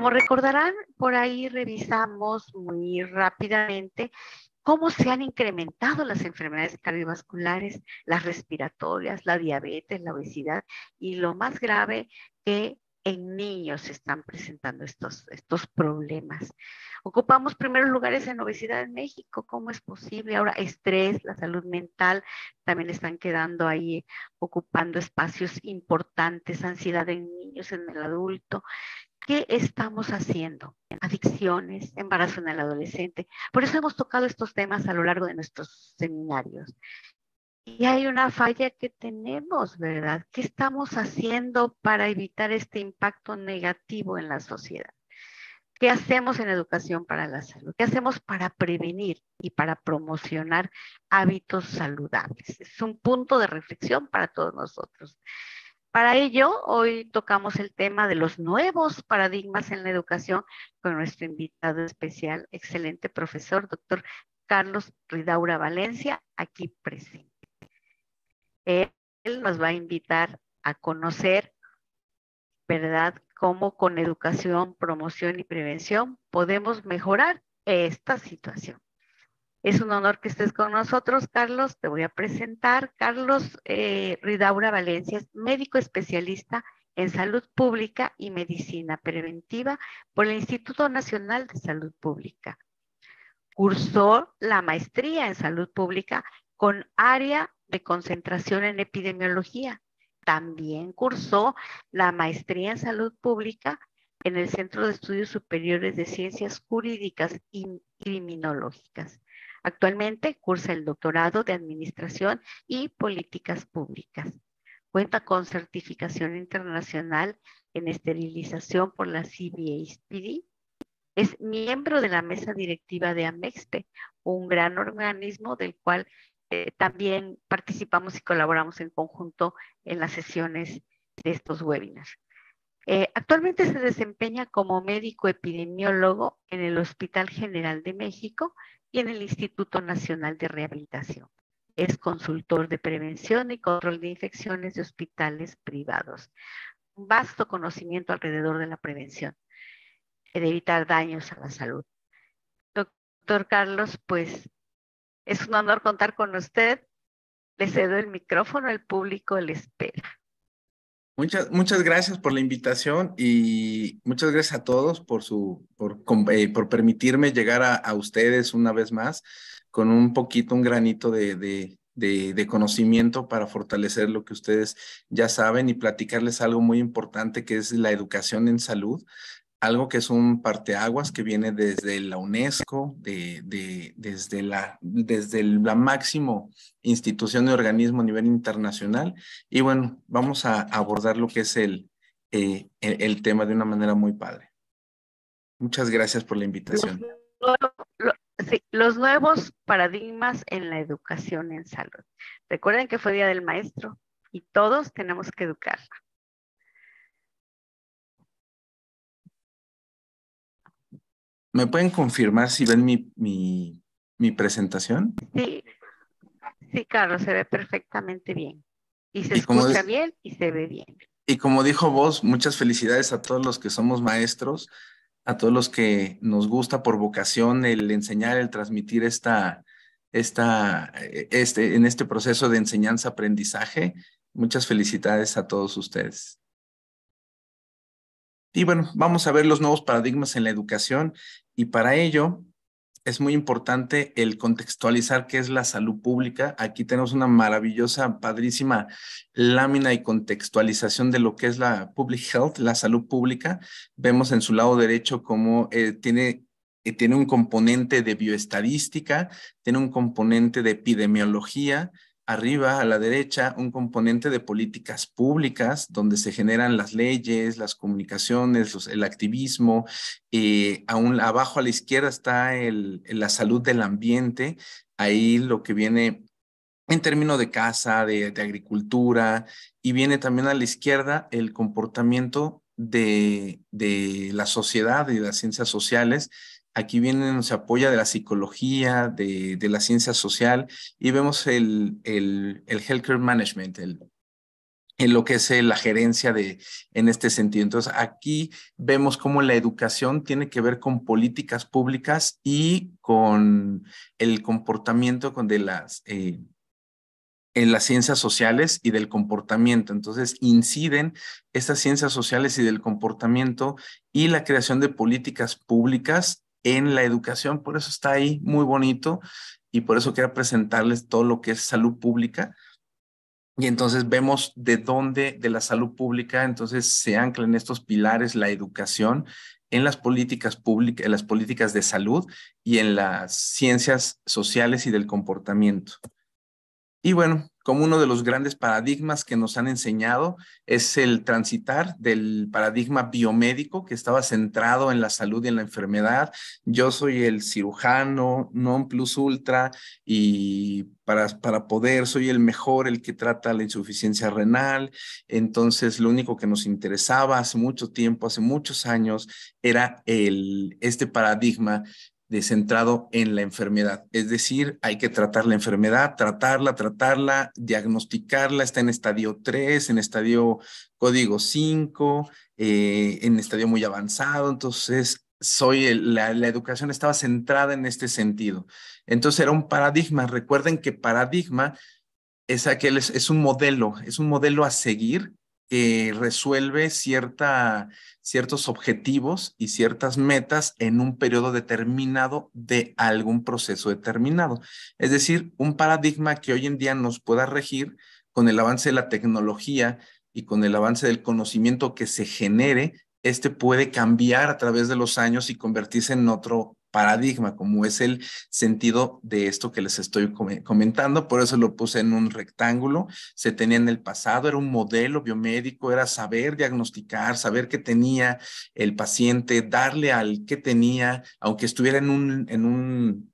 Como recordarán, por ahí revisamos muy rápidamente cómo se han incrementado las enfermedades cardiovasculares, las respiratorias, la diabetes, la obesidad y lo más grave que en niños se están presentando estos, estos problemas. Ocupamos primeros lugares en obesidad en México, ¿cómo es posible? Ahora estrés, la salud mental, también están quedando ahí ocupando espacios importantes, ansiedad en niños, en el adulto, ¿Qué estamos haciendo? Adicciones, embarazo en el adolescente. Por eso hemos tocado estos temas a lo largo de nuestros seminarios. Y hay una falla que tenemos, ¿verdad? ¿Qué estamos haciendo para evitar este impacto negativo en la sociedad? ¿Qué hacemos en educación para la salud? ¿Qué hacemos para prevenir y para promocionar hábitos saludables? Es un punto de reflexión para todos nosotros. Para ello, hoy tocamos el tema de los nuevos paradigmas en la educación con nuestro invitado especial, excelente profesor, doctor Carlos Ridaura Valencia, aquí presente. Él nos va a invitar a conocer, ¿verdad?, cómo con educación, promoción y prevención podemos mejorar esta situación. Es un honor que estés con nosotros, Carlos. Te voy a presentar. Carlos eh, Ridaura Valencia es médico especialista en salud pública y medicina preventiva por el Instituto Nacional de Salud Pública. Cursó la maestría en salud pública con área de concentración en epidemiología. También cursó la maestría en salud pública en el Centro de Estudios Superiores de Ciencias Jurídicas y Criminológicas. Actualmente cursa el doctorado de Administración y Políticas Públicas. Cuenta con certificación internacional en esterilización por la CBASPD. Es miembro de la mesa directiva de AMEXPE, un gran organismo del cual eh, también participamos y colaboramos en conjunto en las sesiones de estos webinars. Eh, actualmente se desempeña como médico epidemiólogo en el Hospital General de México y en el Instituto Nacional de Rehabilitación. Es consultor de prevención y control de infecciones de hospitales privados. Un Vasto conocimiento alrededor de la prevención, de evitar daños a la salud. Doctor Carlos, pues es un honor contar con usted. Le cedo el micrófono, el público le espera. Muchas, gracias por la invitación y muchas gracias a todos por, su, por, eh, permitirme llegar a, ustedes una vez más con un poquito, un granito de, conocimiento para fortalecer lo que ustedes ya saben y platicarles algo muy importante que es la educación en salud, algo que es un parteaguas que viene desde la UNESCO, desde, la, desde máximo institución de organismo a nivel internacional. Y bueno, vamos a abordar lo que es el, eh, el, tema de una manera muy padre. Muchas gracias por la invitación. Los, los nuevos paradigmas en la educación en salud. Recuerden que fue Día del Maestro y todos tenemos que educarla. ¿Me pueden confirmar si ven mi, mi, presentación? Sí. sí, Carlos, se ve perfectamente bien. Y se escucha bien y se ve bien. Y como dijo vos, muchas felicidades a todos los que somos maestros, a todos los que nos gusta por vocación el enseñar, el transmitir esta, esta, este, en este proceso de enseñanza-aprendizaje. Muchas felicidades a todos ustedes. Y bueno, vamos a ver los nuevos paradigmas en la educación y para ello es muy importante el contextualizar qué es la salud pública. Aquí tenemos una maravillosa, padrísima lámina y contextualización de lo que es la public health, la salud pública. Vemos en su lado derecho cómo eh, tiene, eh, tiene un componente de bioestadística, tiene un componente de epidemiología, arriba a la derecha un componente de políticas públicas donde se generan las leyes, las comunicaciones, el activismo. Eh, aún abajo a la izquierda está la salud del ambiente. Ahí lo que viene en términos de casa, de, agricultura, y viene también a la izquierda el comportamiento de, de la sociedad y las ciencias sociales aquí viene, se apoya de la psicología, de, la ciencia social y vemos el, el, el healthcare management, el, en lo que es eh, la gerencia de, en este sentido. Entonces, aquí vemos cómo la educación tiene que ver con políticas públicas y con el comportamiento con de las, eh, en las ciencias sociales y del comportamiento. Entonces, inciden estas ciencias sociales y del comportamiento y la creación de políticas públicas en la educación, por eso está ahí muy bonito y por eso quiero presentarles todo lo que es salud pública. Y entonces vemos de dónde de la salud pública, entonces se ancla en estos pilares la educación, en las políticas públicas, en las políticas de salud y en las ciencias sociales y del comportamiento. Y bueno, como uno de los grandes paradigmas que nos han enseñado es el transitar del paradigma biomédico que estaba centrado en la salud y en la enfermedad. Yo soy el cirujano, non plus ultra, y para, para poder soy el mejor, el que trata la insuficiencia renal. Entonces, lo único que nos interesaba hace mucho tiempo, hace muchos años, era el, este paradigma Descentrado centrado en la enfermedad. Es decir, hay que tratar la enfermedad, tratarla, tratarla, diagnosticarla. Está en estadio 3, en estadio código 5, eh, en estadio muy avanzado. Entonces, soy la, educación estaba centrada en este sentido. Entonces, era un paradigma. Recuerden que paradigma es aquel, es un modelo, es un modelo a seguir que resuelve cierta, ciertos objetivos y ciertas metas en un periodo determinado de algún proceso determinado. Es decir, un paradigma que hoy en día nos pueda regir con el avance de la tecnología y con el avance del conocimiento que se genere, este puede cambiar a través de los años y convertirse en otro paradigma, como es el sentido de esto que les estoy comentando. Por eso lo puse en un rectángulo. Se tenía en el pasado, era un modelo biomédico, era saber diagnosticar, saber qué tenía el paciente, darle al que tenía, aunque estuviera en un, en un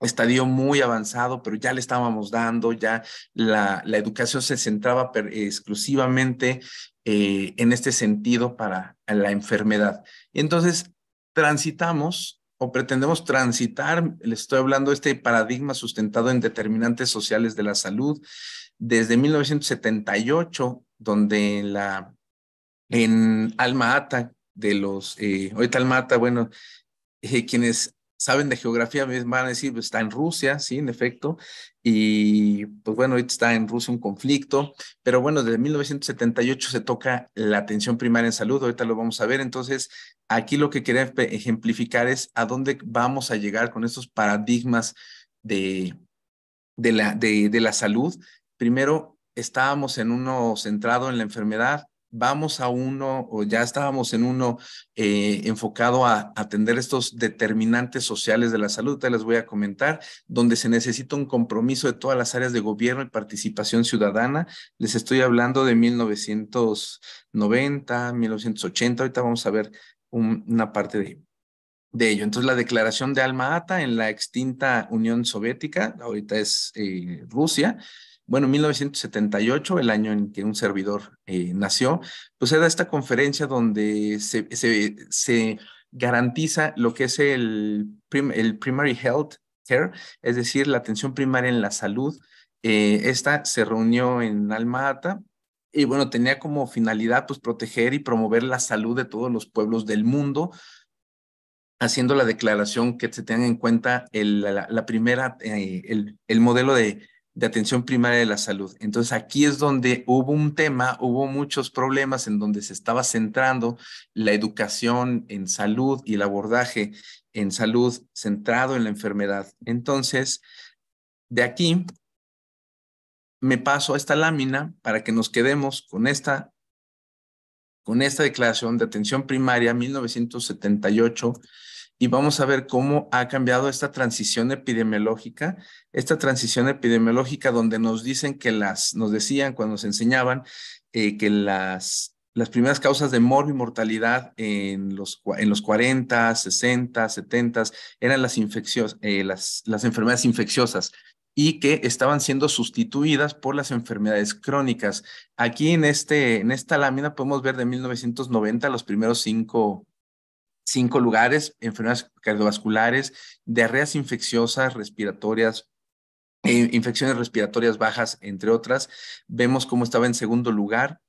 estadio muy avanzado, pero ya le estábamos dando, ya la, la educación se centraba exclusivamente eh, en este sentido para la enfermedad. Entonces, transitamos o pretendemos transitar, le estoy hablando de este paradigma sustentado en determinantes sociales de la salud desde 1978, donde en la, en Alma Ata, de los, eh, ahorita Alma Ata, bueno, eh, quienes saben de geografía van a decir, pues, está en Rusia, sí, en efecto, y pues bueno, ahorita está en Rusia un conflicto, pero bueno, desde 1978 se toca la atención primaria en salud, ahorita lo vamos a ver, entonces aquí lo que quería ejemplificar es a dónde vamos a llegar con estos paradigmas de, la, de la salud. Primero, estábamos en uno centrado en la enfermedad, vamos a uno o ya estábamos en uno eh, enfocado a atender estos determinantes sociales de la salud, te les voy a comentar, donde se necesita un compromiso de todas las áreas de gobierno y participación ciudadana. Les estoy hablando de 1990, 1980, ahorita vamos a ver una parte de, ello. Entonces, la declaración de Alma Ata en la extinta Unión Soviética, ahorita es eh, Rusia, bueno, 1978, el año en que un servidor eh, nació, pues era esta conferencia donde se, garantiza lo que es el, el primary health care, es decir, la atención primaria en la salud. Eh, esta se reunió en Alma-Ata y bueno, tenía como finalidad pues proteger y promover la salud de todos los pueblos del mundo, haciendo la declaración que se tenga en cuenta la, primera, eh, el, el modelo de de atención primaria de la salud. Entonces aquí es donde hubo un tema, hubo muchos problemas en donde se estaba centrando la educación en salud y el abordaje en salud centrado en la enfermedad. Entonces, de aquí me paso a esta lámina para que nos quedemos con esta con esta declaración de atención primaria 1978 y vamos a ver cómo ha cambiado esta transición epidemiológica, esta transición epidemiológica donde nos dicen que las, nos decían cuando nos enseñaban eh, que las las primeras causas de mortalidad en los, en los 40, 60, 70 eran las, eh, las, las enfermedades infecciosas y que estaban siendo sustituidas por las enfermedades crónicas. Aquí en, este, en esta lámina podemos ver de 1990 los primeros cinco cinco lugares, enfermedades cardiovasculares, diarreas infecciosas, respiratorias, eh, infecciones respiratorias bajas, entre otras. Vemos cómo estaba en segundo lugar,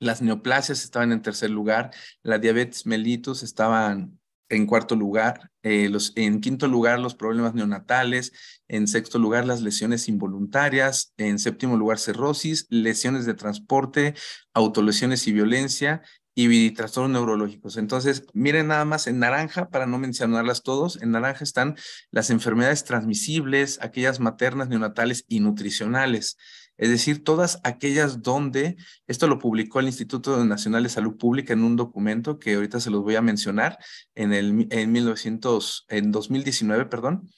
las neoplasias estaban en tercer lugar, la diabetes mellitus estaban en cuarto lugar, eh, los, en quinto lugar los problemas neonatales, en sexto lugar las lesiones involuntarias, en séptimo lugar cirrosis, lesiones de transporte, autolesiones y violencia, y trastornos neurológicos. Entonces, miren nada más en naranja, para no mencionarlas todos, en naranja están las enfermedades transmisibles, aquellas maternas, neonatales y nutricionales. Es decir, todas aquellas donde, esto lo publicó el Instituto Nacional de Salud Pública en un documento que ahorita se los voy a mencionar, en, el, en, en 2019, perdón.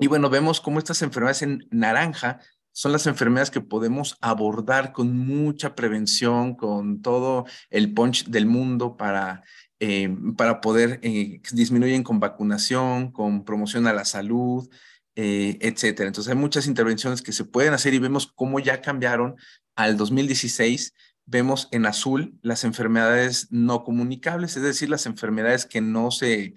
Y bueno, vemos cómo estas enfermedades en naranja son las enfermedades que podemos abordar con mucha prevención, con todo el punch del mundo para, eh, para poder, disminuir eh, disminuyen con vacunación, con promoción a la salud, eh, etc. Entonces hay muchas intervenciones que se pueden hacer y vemos cómo ya cambiaron al 2016. Vemos en azul las enfermedades no comunicables, es decir, las enfermedades que no se,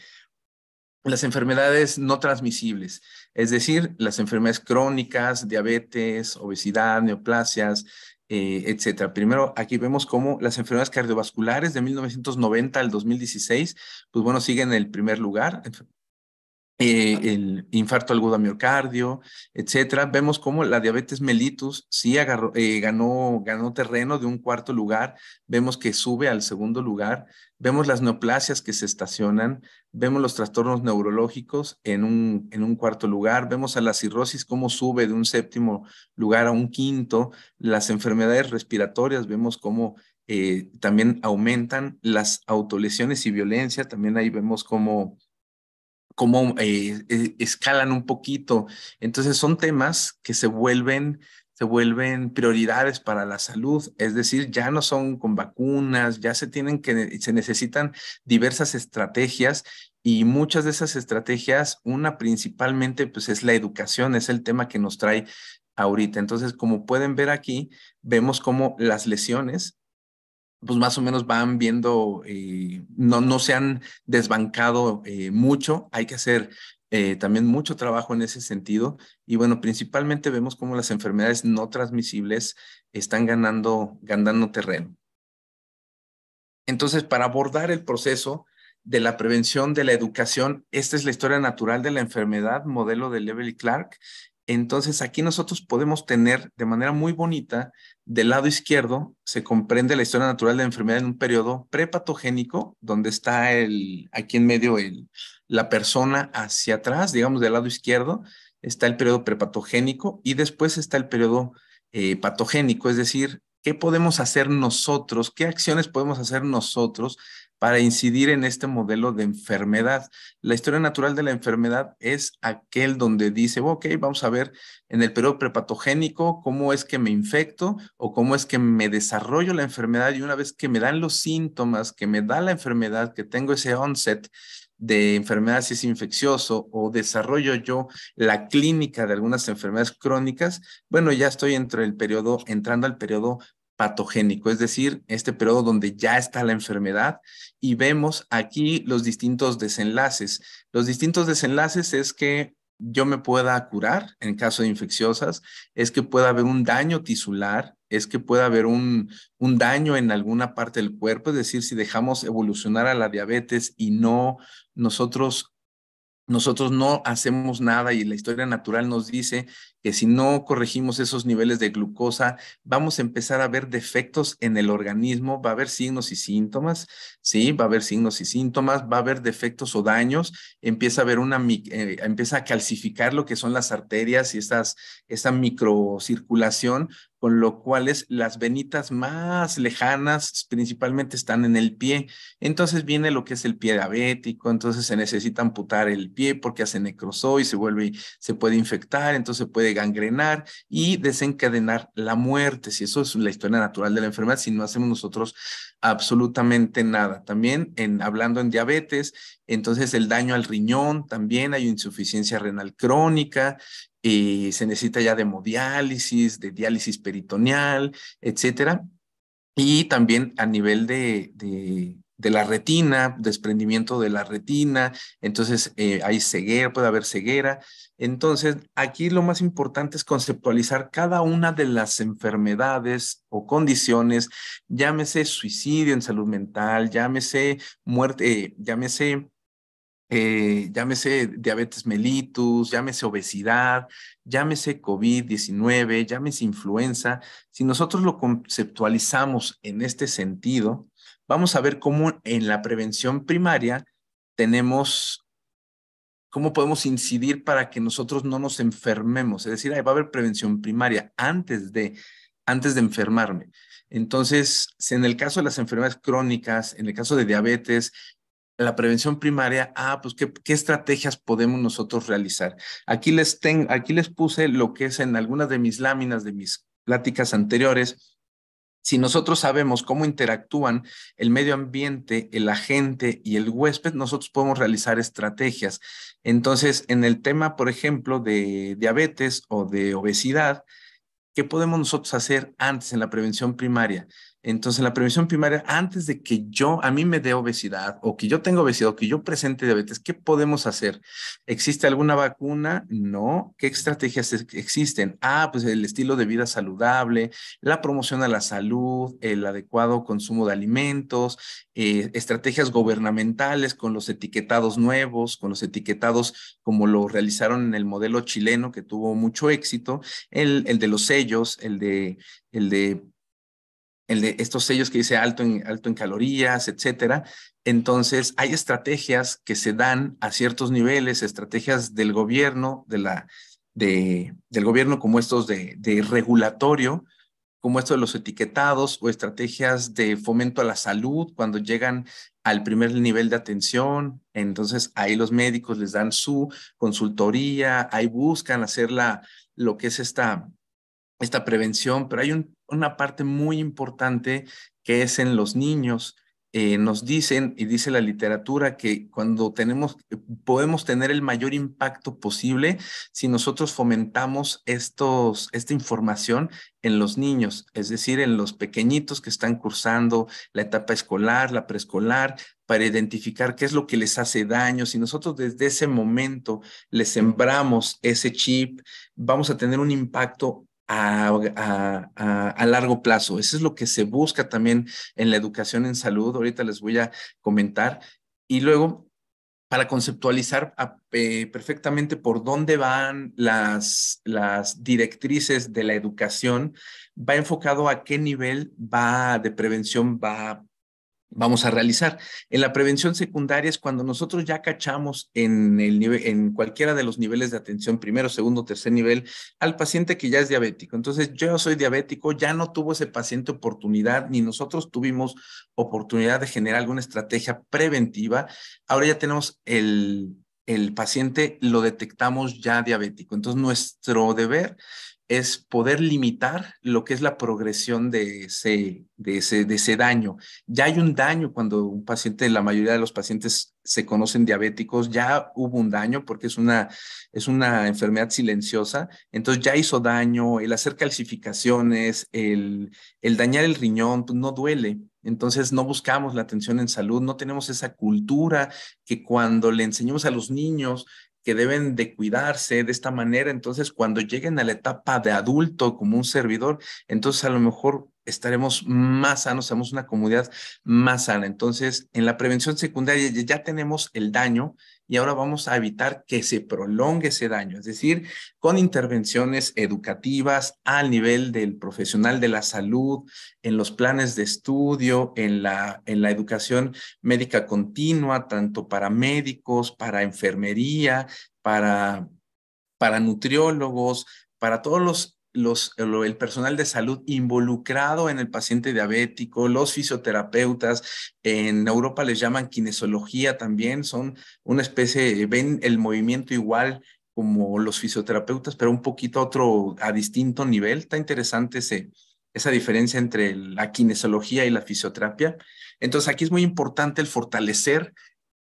las enfermedades no transmisibles. Es decir, las enfermedades crónicas, diabetes, obesidad, neoplasias, etc. Eh, etcétera. Primero, aquí vemos cómo las enfermedades cardiovasculares de 1990 al 2016, pues bueno, siguen en el primer lugar, eh, el infarto agudo a miocardio, etcétera. Vemos cómo la diabetes mellitus sí eh, ganó, ganó terreno de un cuarto lugar, vemos que sube al segundo lugar, vemos las neoplasias que se estacionan, vemos los trastornos neurológicos en un, en un cuarto lugar, vemos a la cirrosis cómo sube de un séptimo lugar a un quinto, las enfermedades respiratorias, vemos cómo eh, también aumentan las autolesiones y violencia, también ahí vemos cómo cómo eh, eh, escalan un poquito. Entonces son temas que se vuelven se vuelven prioridades para la salud, es decir, ya no son con vacunas, ya se tienen que, se necesitan diversas estrategias y muchas de esas estrategias, una principalmente pues es la educación, es el tema que nos trae ahorita. Entonces, como pueden ver aquí, vemos cómo las lesiones pues más o menos van viendo, eh, no, se han desbancado eh, mucho, hay que hacer eh, también mucho trabajo en ese sentido. Y bueno, principalmente vemos cómo las enfermedades no transmisibles están ganando, ganando terreno. Entonces, para abordar el proceso de la prevención de la educación, esta es la historia natural de la enfermedad, modelo de levely Clark, entonces aquí nosotros podemos tener de manera muy bonita, del lado izquierdo se comprende la historia natural de la enfermedad en un periodo prepatogénico, donde está el, aquí en medio la persona hacia atrás, digamos del lado izquierdo, está el periodo prepatogénico y después está el periodo eh, patogénico, es decir, qué podemos hacer nosotros, qué acciones podemos hacer nosotros para incidir en este modelo de enfermedad. La historia natural de la enfermedad es aquel donde dice, ok, vamos a ver en el periodo prepatogénico cómo es que me infecto o cómo es que me desarrollo la enfermedad y una vez que me dan los síntomas, que me da la enfermedad, que tengo ese onset, de enfermedad si es infeccioso o desarrollo yo la clínica de algunas enfermedades crónicas, bueno, ya estoy entre el periodo, entrando al periodo patogénico, es decir, este periodo donde ya está la enfermedad y vemos aquí los distintos desenlaces. Los distintos desenlaces es que yo me pueda curar en caso de infecciosas, es que pueda haber un daño tisular, es que pueda haber un, un daño en alguna parte del cuerpo, es decir, si dejamos evolucionar a la diabetes y no nosotros nosotros no hacemos nada y la historia natural nos dice que si no corregimos esos niveles de glucosa, vamos a empezar a ver defectos en el organismo, va a haber signos y síntomas, ¿sí? Va a haber signos y síntomas, va a haber defectos o daños, empieza a haber una, eh, empieza a calcificar lo que son las arterias y estas, esta microcirculación, con lo cual las venitas más lejanas principalmente están en el pie. Entonces viene lo que es el pie diabético, entonces se necesita amputar el pie porque hace necrosó y se vuelve, se puede infectar, entonces puede gangrenar y desencadenar la muerte. Si eso es la historia natural de la enfermedad, si no hacemos nosotros absolutamente nada. También en, hablando en diabetes, entonces el daño al riñón, también hay insuficiencia renal crónica, y eh, se necesita ya de hemodiálisis, de diálisis peritoneal, etcétera. Y también a nivel de de la retina, desprendimiento de la retina, entonces eh, hay ceguera, puede haber ceguera. Entonces, aquí lo más importante es conceptualizar cada una de las enfermedades o condiciones, llámese suicidio en salud mental, llámese muerte, eh, llámese eh, llámese diabetes mellitus, llámese obesidad, llámese COVID-19, llámese influenza, si nosotros lo conceptualizamos en este sentido, vamos a ver cómo en la prevención primaria tenemos, cómo podemos incidir para que nosotros no nos enfermemos. Es decir, ahí va a haber prevención primaria antes de, antes de enfermarme. Entonces, en el caso de las enfermedades crónicas, en el caso de diabetes, la prevención primaria, ah, pues ¿qué, estrategias podemos nosotros realizar. Aquí les, aquí les puse lo que es en algunas de mis láminas, de mis pláticas anteriores, si nosotros sabemos cómo interactúan el medio ambiente, el agente y el huésped, nosotros podemos realizar estrategias. Entonces, en el tema, por ejemplo, de diabetes o de obesidad, ¿qué podemos nosotros hacer antes en la prevención primaria? Entonces, la prevención primaria, antes de que yo, a mí me dé obesidad o que yo tenga obesidad o que yo presente diabetes, ¿qué podemos hacer? ¿Existe alguna vacuna? No. ¿Qué estrategias existen? Ah, pues el estilo de vida saludable, la promoción a la salud, el adecuado consumo de alimentos, eh, estrategias gubernamentales con los etiquetados nuevos, con los etiquetados como lo realizaron en el modelo chileno que tuvo mucho éxito, el, de los sellos, el de, el de el de estos sellos que dice alto en, alto en calorías, etcétera. Entonces, hay estrategias que se dan a ciertos niveles, estrategias del gobierno, de la, de, del gobierno como estos de, de regulatorio, como estos de los etiquetados o estrategias de fomento a la salud cuando llegan al primer nivel de atención. Entonces, ahí los médicos les dan su consultoría, ahí buscan hacer lo que es esta, esta prevención, pero hay un una parte muy importante que es en los niños. Eh, nos dicen y dice la literatura que cuando tenemos eh, podemos tener el mayor impacto posible si nosotros fomentamos estos esta información en los niños, es decir, en los pequeñitos que están cursando la etapa escolar, la preescolar, para identificar qué es lo que les hace daño. Si nosotros desde ese momento les sembramos ese chip, vamos a tener un impacto a, largo plazo. Eso es lo que se busca también en la educación en salud. Ahorita les voy a comentar. Y luego, para conceptualizar eh, perfectamente por dónde van las, las directrices de la educación, va enfocado a qué nivel va de prevención va vamos a realizar. En la prevención secundaria es cuando nosotros ya cachamos en, el en cualquiera de los niveles de atención, primero, segundo, tercer nivel, al paciente que ya es diabético. Entonces, yo soy diabético, ya no tuvo ese paciente oportunidad, ni nosotros tuvimos oportunidad de generar alguna estrategia preventiva. Ahora ya tenemos el, el paciente lo detectamos ya diabético. Entonces, nuestro deber es poder limitar lo que es la progresión de ese, de de ese daño. Ya hay un daño cuando un paciente, la mayoría de los pacientes se conocen diabéticos, ya hubo un daño porque es una, es una enfermedad silenciosa, entonces ya hizo daño, el hacer calcificaciones, el, el dañar el riñón, pues no duele. Entonces no buscamos la atención en salud, no tenemos esa cultura que cuando le enseñamos a los niños que deben de cuidarse de esta manera. Entonces, cuando lleguen a la etapa de adulto como un servidor, entonces a lo mejor estaremos más sanos, somos una comunidad más sana. Entonces, en la prevención secundaria ya tenemos el daño, y ahora vamos a evitar que se prolongue ese daño, es decir, con intervenciones educativas al nivel del profesional de la salud, en los planes de estudio, en la, en la educación médica continua, tanto para médicos, para enfermería, para, para nutriólogos, para todos los el personal de salud involucrado en el paciente diabético, los fisioterapeutas, en Europa les llaman kinesología también, son una especie, eh, ven el movimiento igual como los fisioterapeutas, pero un poquito otro, a distinto nivel. Está interesante esa diferencia entre la kinesología y la fisioterapia. Entonces, aquí es muy importante el fortalecer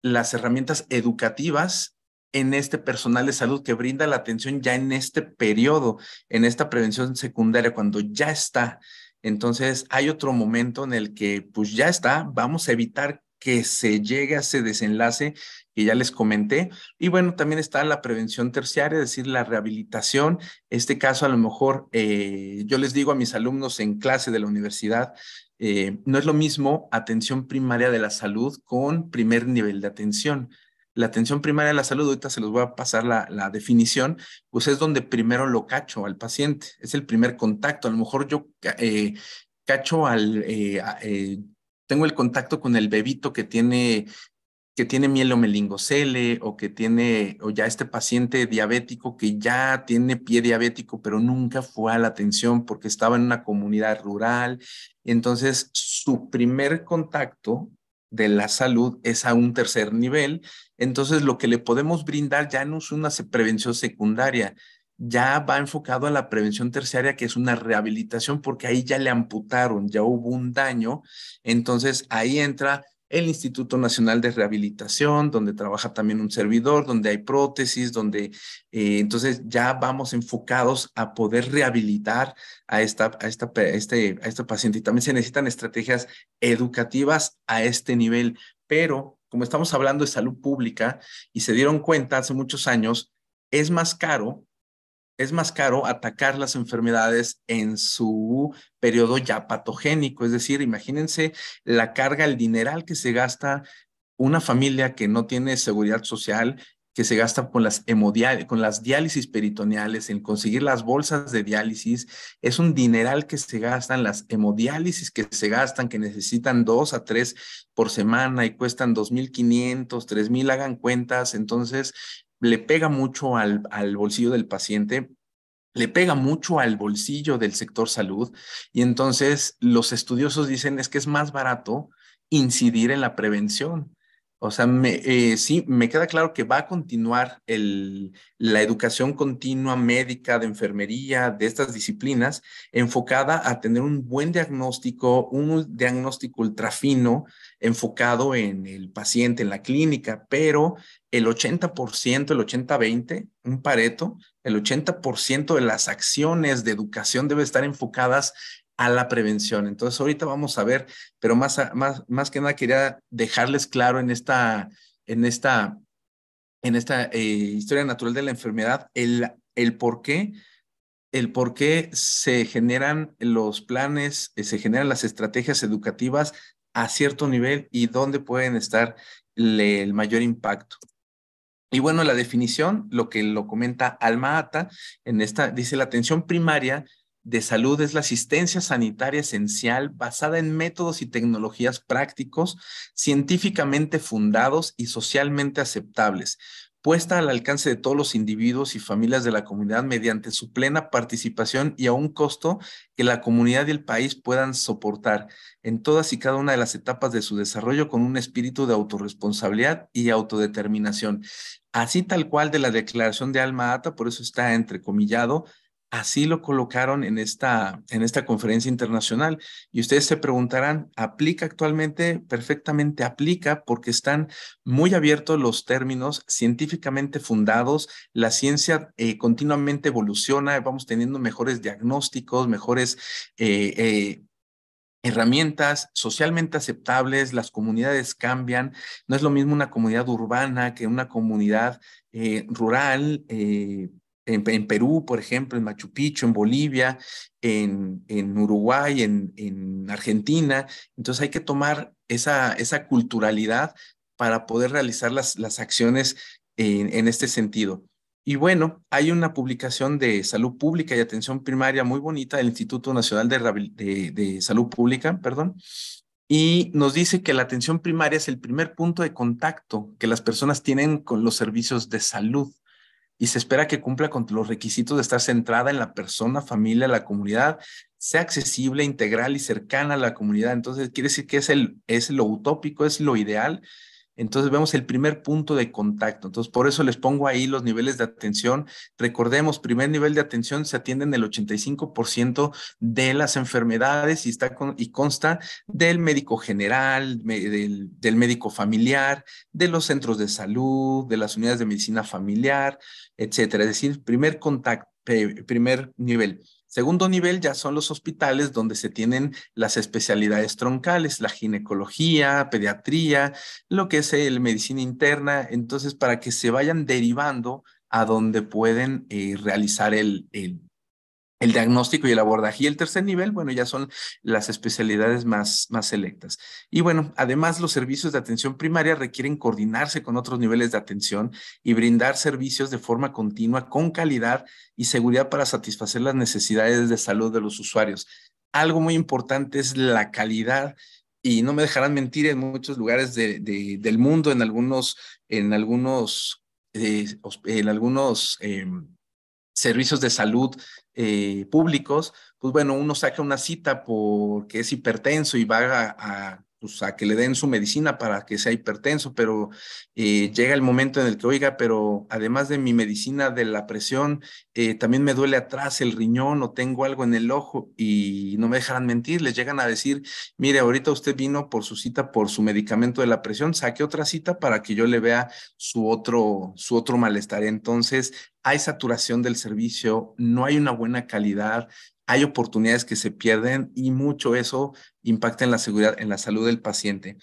las herramientas educativas en este personal de salud que brinda la atención ya en este periodo, en esta prevención secundaria, cuando ya está. Entonces, hay otro momento en el que, pues ya está, vamos a evitar que se llegue a ese desenlace que ya les comenté. Y bueno, también está la prevención terciaria, es decir, la rehabilitación. Este caso, a lo mejor, eh, yo les digo a mis alumnos en clase de la universidad, eh, no es lo mismo atención primaria de la salud con primer nivel de atención la atención primaria de la salud, ahorita se los voy a pasar la, definición, pues es donde primero lo cacho al paciente, es el primer contacto. A lo mejor yo eh, cacho al, eh, eh, tengo el contacto con el bebito que tiene que tiene mielomelingocele o que tiene, o ya este paciente diabético que ya tiene pie diabético, pero nunca fue a la atención porque estaba en una comunidad rural. Entonces, su primer contacto de la salud es a un tercer nivel. Entonces, lo que le podemos brindar ya no es una prevención secundaria, ya va enfocado a la prevención terciaria, que es una rehabilitación, porque ahí ya le amputaron, ya hubo un daño. Entonces, ahí entra el Instituto Nacional de Rehabilitación, donde trabaja también un servidor, donde hay prótesis, donde eh, entonces ya vamos enfocados a poder rehabilitar a, esta, a, esta, este, a este paciente. Y también se necesitan estrategias educativas a este nivel, pero como estamos hablando de salud pública y se dieron cuenta hace muchos años, es más caro es más caro atacar las enfermedades en su periodo ya patogénico. Es decir, imagínense la carga, el dineral que se gasta una familia que no tiene seguridad social que se gasta con las, con las diálisis peritoneales, en conseguir las bolsas de diálisis, es un dineral que se gastan, las hemodiálisis que se gastan, que necesitan dos a tres por semana y cuestan 2.500, 3.000, hagan cuentas. Entonces, le pega mucho al, al bolsillo del paciente le pega mucho al bolsillo del sector salud y entonces los estudiosos dicen es que es más barato incidir en la prevención. O sea, eh, sí, me queda claro que va a continuar la educación continua médica, de enfermería, de estas disciplinas, enfocada a tener un buen diagnóstico, un diagnóstico ultrafino, enfocado en el paciente, en la clínica, pero el 80%, el 80-20, un pareto, el 80% de las acciones de educación debe estar enfocadas a la prevención. Entonces, ahorita vamos a ver, pero más, más, más que nada quería dejarles claro en esta, en esta, en esta eh, historia natural de la enfermedad, el, el por qué el por se generan los planes, eh, se generan las estrategias educativas a cierto nivel y dónde pueden estar el mayor impacto. Y bueno, la definición, lo que lo comenta Alma Ata, en esta, dice la atención primaria de salud es la asistencia sanitaria esencial basada en métodos y tecnologías prácticos, científicamente fundados y socialmente aceptables, puesta al alcance de todos los individuos y familias de la comunidad mediante su plena participación y a un costo que la comunidad y el país puedan soportar en todas y cada una de las etapas de su desarrollo con un espíritu de autorresponsabilidad y autodeterminación. Así tal cual de la declaración de Alma Ata, por eso está entrecomillado, Así lo colocaron en esta, en esta conferencia internacional. Y ustedes se preguntarán, ¿aplica actualmente? Perfectamente aplica porque están muy abiertos los términos científicamente fundados. La ciencia eh, continuamente evoluciona, vamos teniendo mejores diagnósticos, mejores... Eh, eh, herramientas socialmente aceptables, las comunidades cambian, no es lo mismo una comunidad urbana que una comunidad rural, en, Perú, por ejemplo, en Machu Picchu, en Bolivia, en, en Uruguay, en, en, Argentina. Entonces hay que tomar esa, esa culturalidad para poder realizar las, las acciones en, este sentido. Y bueno, hay una publicación de salud pública y atención primaria muy bonita del Instituto Nacional de, de, de Salud Pública, perdón, y nos dice que la atención primaria es el primer punto de contacto que las personas tienen con los servicios de salud y se espera que cumpla con los requisitos de estar centrada en la persona, familia, la comunidad, sea accesible, integral y cercana a la comunidad. Entonces, quiere decir que es, el, es lo utópico, es lo ideal entonces vemos el primer punto de contacto. Entonces, por eso les pongo ahí los niveles de atención. Recordemos, primer nivel de atención se en el 85% de las enfermedades y, está y consta del médico general, del, del médico familiar, de los centros de salud, de las unidades de medicina familiar, etcétera. Es decir, primer contacto, primer nivel. Segundo nivel ya son los hospitales donde se tienen las especialidades troncales, la ginecología, pediatría, lo que es el eh, medicina interna, entonces para que se vayan derivando a donde pueden eh, realizar el, el, el diagnóstico y el abordaje. Y el tercer nivel, bueno, ya son las especialidades más, más selectas. Y bueno, además los servicios de atención primaria requieren coordinarse con otros niveles de atención y brindar servicios de forma continua, con calidad y seguridad para satisfacer las necesidades de salud de los usuarios. Algo muy importante es la calidad y no me dejarán mentir en muchos lugares del mundo, en algunos, en algunos, eh, en algunos em, servicios de salud eh, públicos, pues bueno, uno saca una cita porque es hipertenso y va a, pues, que le den su medicina para que sea hipertenso, pero eh, llega el momento en el que, oiga, pero además de mi medicina de la presión, eh, también me duele atrás el riñón o tengo algo en el ojo y no me dejarán mentir, les llegan a decir, mire, ahorita usted vino por su cita, por su medicamento de la presión, saque otra cita para que yo le vea su otro, su otro malestar. Entonces, hay saturación del servicio, no hay una buena calidad, hay oportunidades que se pierden y mucho eso impacta en la seguridad, en la salud del paciente.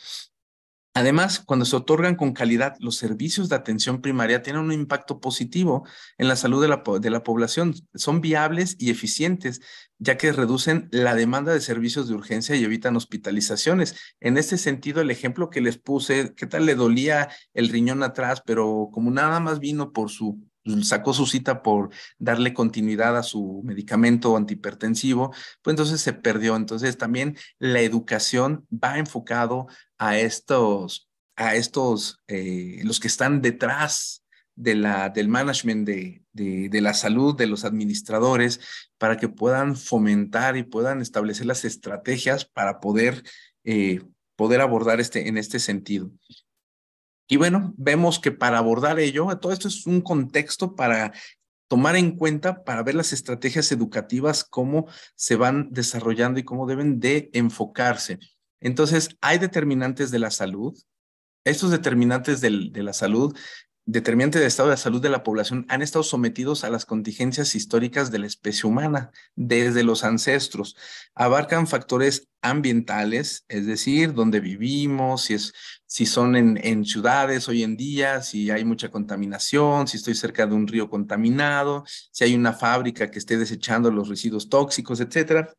Además, cuando se otorgan con calidad los servicios de atención primaria, tienen un impacto positivo en la salud de la, población. Son viables y eficientes, ya que reducen la demanda de servicios de urgencia y evitan hospitalizaciones. En este sentido, el ejemplo que les puse, ¿qué tal le dolía el riñón atrás? Pero como nada más vino por su sacó su cita por darle continuidad a su medicamento antihipertensivo, pues entonces se perdió. Entonces también la educación va enfocado a estos, a estos, eh, los que están detrás de la, del management de, de, la salud, de los administradores, para que puedan fomentar y puedan establecer las estrategias para poder, eh, poder abordar este, en este sentido. Y bueno, vemos que para abordar ello, todo esto es un contexto para tomar en cuenta para ver las estrategias educativas, cómo se van desarrollando y cómo deben de enfocarse. Entonces, hay determinantes de la salud. Estos determinantes de la salud determinante del estado de salud de la población han estado sometidos a las contingencias históricas de la especie humana desde los ancestros. Abarcan factores ambientales, es decir, dónde vivimos, si, es, si son en, en ciudades hoy en día, si hay mucha contaminación, si estoy cerca de un río contaminado, si hay una fábrica que esté desechando los residuos tóxicos, etcétera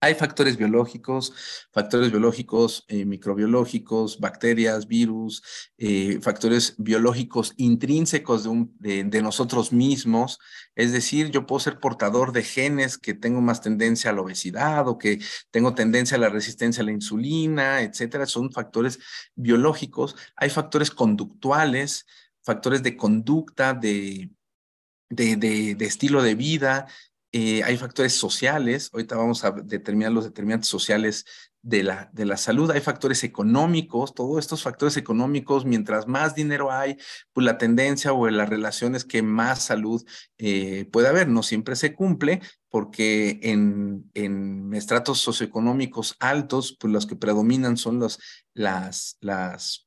hay factores biológicos, factores biológicos, eh, microbiológicos, bacterias, virus, eh, factores biológicos intrínsecos de, nosotros mismos. Es decir, yo puedo ser portador de genes que tengo más tendencia a la obesidad o que tengo tendencia a la resistencia a la insulina, etcétera. Son factores biológicos. Hay factores conductuales, factores de conducta, de, de, estilo de vida, eh, hay factores sociales, ahorita vamos a determinar los determinantes sociales de la, de la salud, hay factores económicos, todos estos factores económicos, mientras más dinero hay, pues la tendencia o la relación es que más salud eh, puede haber, no siempre se cumple, porque en, en, estratos socioeconómicos altos, pues los que predominan son las, las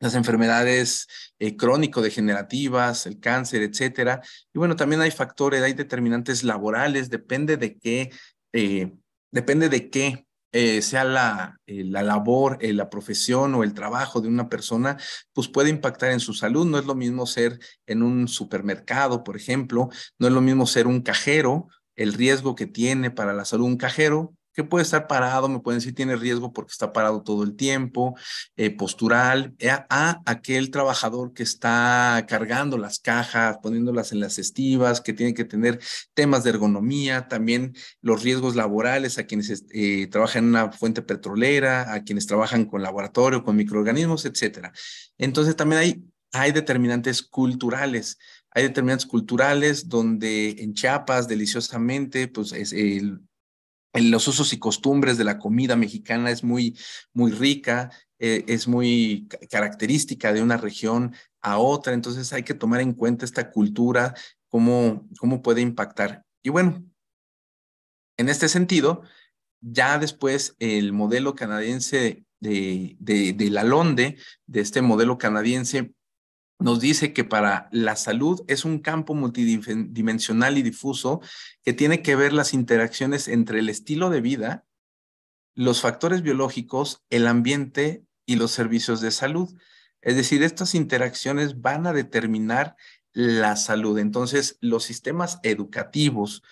las enfermedades eh, crónico-degenerativas, el cáncer, etcétera. Y bueno, también hay factores, hay determinantes laborales, depende de qué, eh, depende de qué eh, sea la, la labor, la profesión o el trabajo de una persona, pues puede impactar en su salud. No es lo mismo ser en un supermercado, por ejemplo, no es lo mismo ser un cajero, el riesgo que tiene para la salud un cajero que puede estar parado, me pueden decir tiene riesgo porque está parado todo el tiempo, eh, postural, eh, a, aquel trabajador que está cargando las cajas, poniéndolas en las estivas, que tiene que tener temas de ergonomía, también los riesgos laborales a quienes eh, trabajan en una fuente petrolera, a quienes trabajan con laboratorio, con microorganismos, etc. Entonces también hay, hay determinantes culturales hay determinantes culturales donde en Chiapas, deliciosamente, pues es, el, los usos y costumbres de la comida mexicana es muy, muy rica, eh, es muy característica de una región a otra, entonces hay que tomar en cuenta esta cultura, cómo, cómo puede impactar. Y bueno, en este sentido, ya después el modelo canadiense de, de, de la Londe, de este modelo canadiense, nos dice que para la salud es un campo multidimensional y difuso que tiene que ver las interacciones entre el estilo de vida, los factores biológicos, el ambiente y los servicios de salud. Es decir, estas interacciones van a determinar la salud. Entonces, los sistemas educativos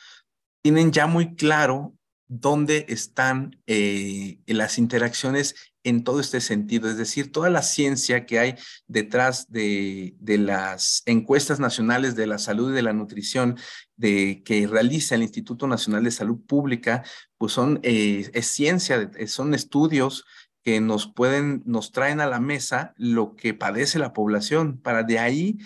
tienen ya muy claro dónde están eh, las interacciones en todo este sentido, es decir, toda la ciencia que hay detrás de, de, las encuestas nacionales de la salud y de la nutrición de, que realiza el Instituto Nacional de Salud Pública, pues son, eh, es ciencia, son estudios que nos pueden, nos traen a la mesa lo que padece la población, para de ahí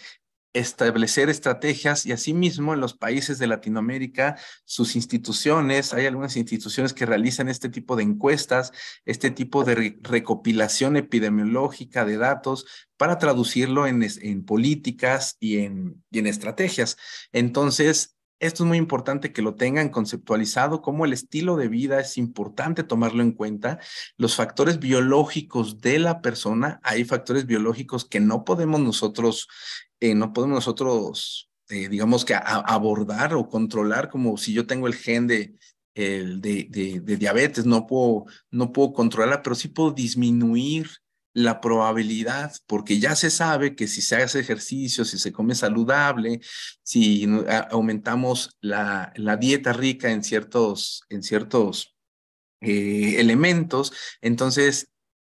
establecer estrategias y asimismo en los países de Latinoamérica, sus instituciones, hay algunas instituciones que realizan este tipo de encuestas, este tipo de recopilación epidemiológica de datos para traducirlo en, en políticas y en, y en estrategias. Entonces, esto es muy importante que lo tengan conceptualizado, como el estilo de vida es importante tomarlo en cuenta, los factores biológicos de la persona, hay factores biológicos que no podemos nosotros eh, no podemos nosotros, eh, digamos que abordar o controlar como si yo tengo el gen de, diabetes, no puedo, no puedo controlarla, pero sí puedo disminuir la probabilidad, porque ya se sabe que si se hace ejercicio, si se come saludable, si aumentamos la, la dieta rica en ciertos, en ciertos eh, elementos, entonces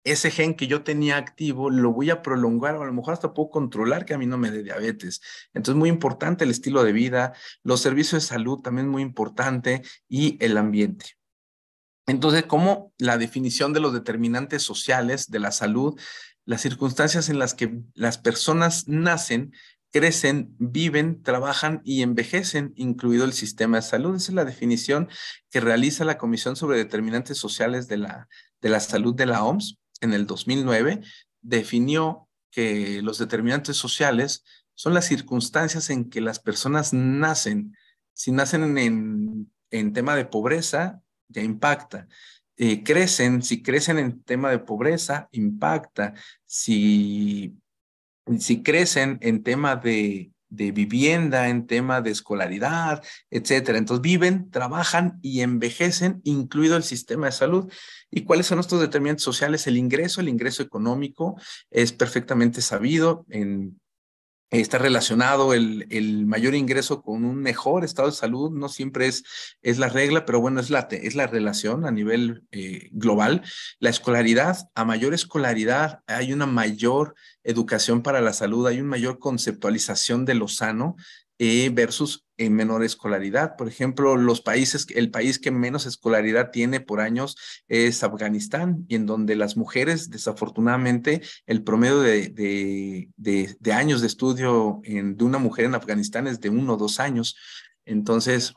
ese gen que yo tenía activo lo voy a prolongar o a lo mejor hasta puedo controlar que a mí no me dé diabetes. Entonces, muy importante el estilo de vida, los servicios de salud también muy importante y el ambiente. Entonces, como la definición de los determinantes sociales de la salud, las circunstancias en las que las personas nacen, crecen, viven, trabajan y envejecen, incluido el sistema de salud. Esa es la definición que realiza la Comisión sobre Determinantes Sociales de la, de la Salud de la OMS en el 2009, definió que los determinantes sociales son las circunstancias en que las personas nacen. Si nacen en, tema de pobreza, ya impacta. Eh, crecen, si crecen en tema de pobreza, impacta. Si, si crecen en tema de, de vivienda, en tema de escolaridad, etcétera. Entonces viven, trabajan y envejecen, incluido el sistema de salud. ¿Y cuáles son estos determinantes sociales? El ingreso, el ingreso económico es perfectamente sabido en eh, está relacionado el, mayor ingreso con un mejor estado de salud, no siempre es, es la regla, pero bueno, es la, es la relación a nivel eh, global. La escolaridad, a mayor escolaridad hay una mayor educación para la salud, hay una mayor conceptualización de lo sano eh, versus en menor escolaridad. Por ejemplo, los países, el país que menos escolaridad tiene por años es Afganistán, y en donde las mujeres, desafortunadamente, el promedio de, años de estudio en, de una mujer en Afganistán es de uno o dos años. Entonces,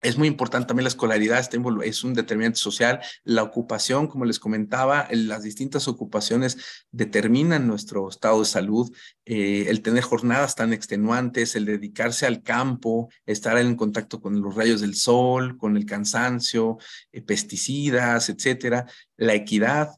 es muy importante también la escolaridad, es un determinante social. La ocupación, como les comentaba, las distintas ocupaciones determinan nuestro estado de salud. Eh, el tener jornadas tan extenuantes, el dedicarse al campo, estar en contacto con los rayos del sol, con el cansancio, eh, pesticidas, etcétera. La equidad,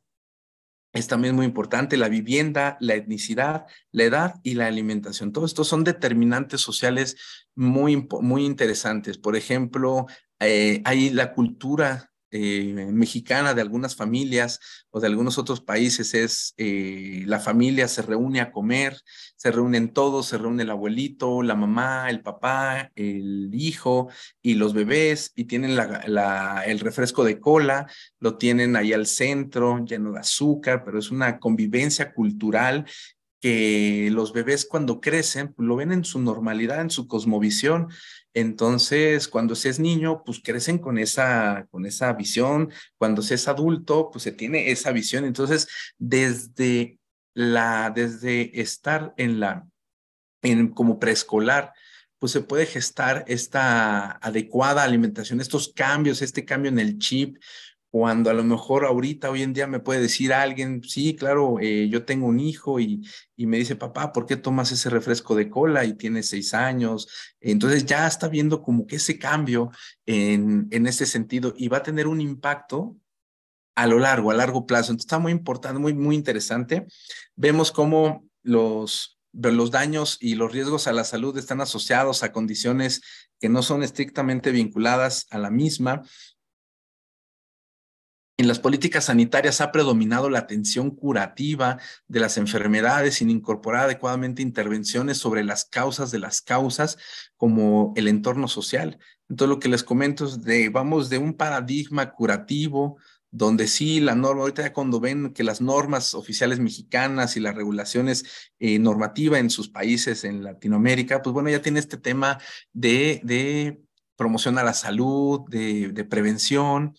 es también muy importante la vivienda, la etnicidad, la edad y la alimentación. Todo esto son determinantes sociales muy, muy interesantes. Por ejemplo, eh, hay la cultura eh, mexicana de algunas familias o de algunos otros países es eh, la familia se reúne a comer, se reúnen todos, se reúne el abuelito, la mamá, el papá, el hijo y los bebés y tienen el refresco de cola, lo tienen ahí al centro lleno de azúcar, pero es una convivencia cultural que los bebés cuando crecen pues, lo ven en su normalidad, en su cosmovisión, entonces, cuando se es niño, pues crecen con esa, con esa visión. Cuando se es adulto, pues se tiene esa visión. Entonces, desde la, desde estar en la, en como preescolar, pues se puede gestar esta adecuada alimentación, estos cambios, este cambio en el chip, cuando a lo mejor ahorita, hoy en día, me puede decir alguien, sí, claro, eh, yo tengo un hijo y, me dice, papá, ¿por qué tomas ese refresco de cola y tienes seis años? Entonces ya está viendo como que ese cambio en, en ese sentido y va a tener un impacto a lo largo, a largo plazo. Entonces está muy importante, muy, muy interesante. Vemos cómo los, los daños y los riesgos a la salud están asociados a condiciones que no son estrictamente vinculadas a la misma en las políticas sanitarias ha predominado la atención curativa de las enfermedades sin incorporar adecuadamente intervenciones sobre las causas de las causas como el entorno social. Entonces lo que les comento es de vamos de un paradigma curativo donde sí la norma, ahorita ya cuando ven que las normas oficiales mexicanas y las regulaciones normativas eh, normativa en sus países en Latinoamérica, pues bueno, ya tiene este tema de, promoción a la salud, de prevención,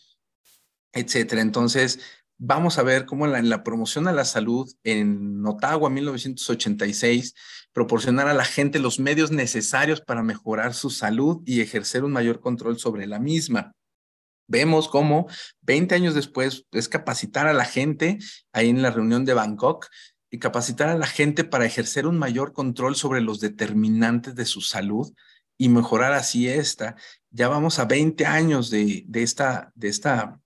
etcétera. Entonces, vamos a ver cómo en la, promoción a la salud en Ottawa, 1986, proporcionar a la gente los medios necesarios para mejorar su salud y ejercer un mayor control sobre la misma. Vemos cómo 20 años después es capacitar a la gente ahí en la reunión de Bangkok y capacitar a la gente para ejercer un mayor control sobre los determinantes de su salud y mejorar así esta. Ya vamos a 20 años de, de esta, de esta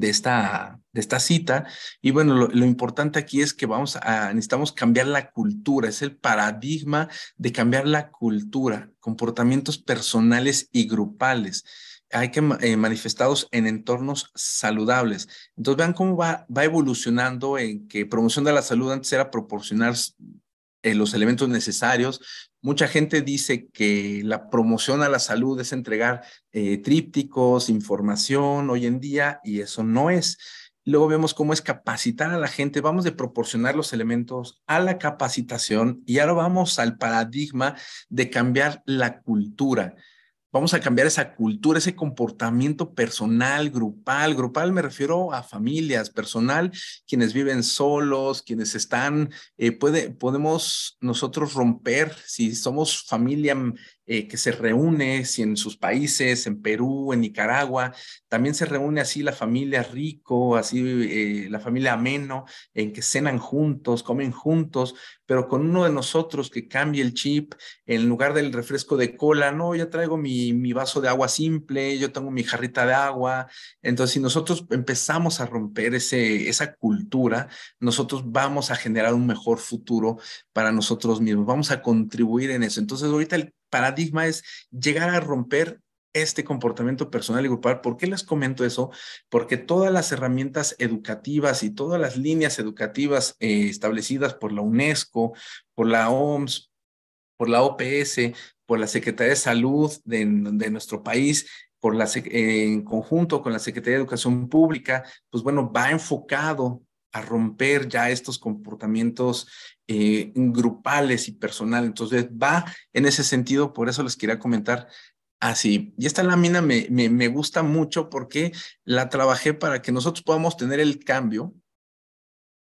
de esta, de esta cita. Y bueno, lo, importante aquí es que vamos a, necesitamos cambiar la cultura, es el paradigma de cambiar la cultura, comportamientos personales y grupales. Hay que eh, manifestados en entornos saludables. Entonces vean cómo va, va evolucionando en que promoción de la salud antes era proporcionar eh, los elementos necesarios. Mucha gente dice que la promoción a la salud es entregar eh, trípticos, información hoy en día, y eso no es. Luego vemos cómo es capacitar a la gente, vamos de proporcionar los elementos a la capacitación y ahora vamos al paradigma de cambiar la cultura. Vamos a cambiar esa cultura, ese comportamiento personal, grupal. Grupal me refiero a familias, personal, quienes viven solos, quienes están, eh, puede, podemos nosotros romper, si somos familia eh, que se reúne, si en sus países, en Perú, en Nicaragua, también se reúne así la familia rico, así eh, la familia ameno, en que cenan juntos, comen juntos, pero con uno de nosotros que cambie el chip, en lugar del refresco de cola, no, yo traigo mi, vaso de agua simple, yo tengo mi jarrita de agua. Entonces, si nosotros empezamos a romper ese, esa cultura, nosotros vamos a generar un mejor futuro para nosotros mismos, vamos a contribuir en eso. Entonces, ahorita el paradigma es llegar a romper este comportamiento personal y grupal. ¿Por qué les comento eso? Porque todas las herramientas educativas y todas las líneas educativas eh, establecidas por la UNESCO, por la OMS, por la OPS, por la Secretaría de Salud de, nuestro país, por eh, en conjunto con la Secretaría de Educación Pública, pues bueno, va enfocado a romper ya estos comportamientos eh, grupales y personal. Entonces va en ese sentido, por eso les quería comentar así. Y esta lámina me, me, gusta mucho porque la trabajé para que nosotros podamos tener el cambio.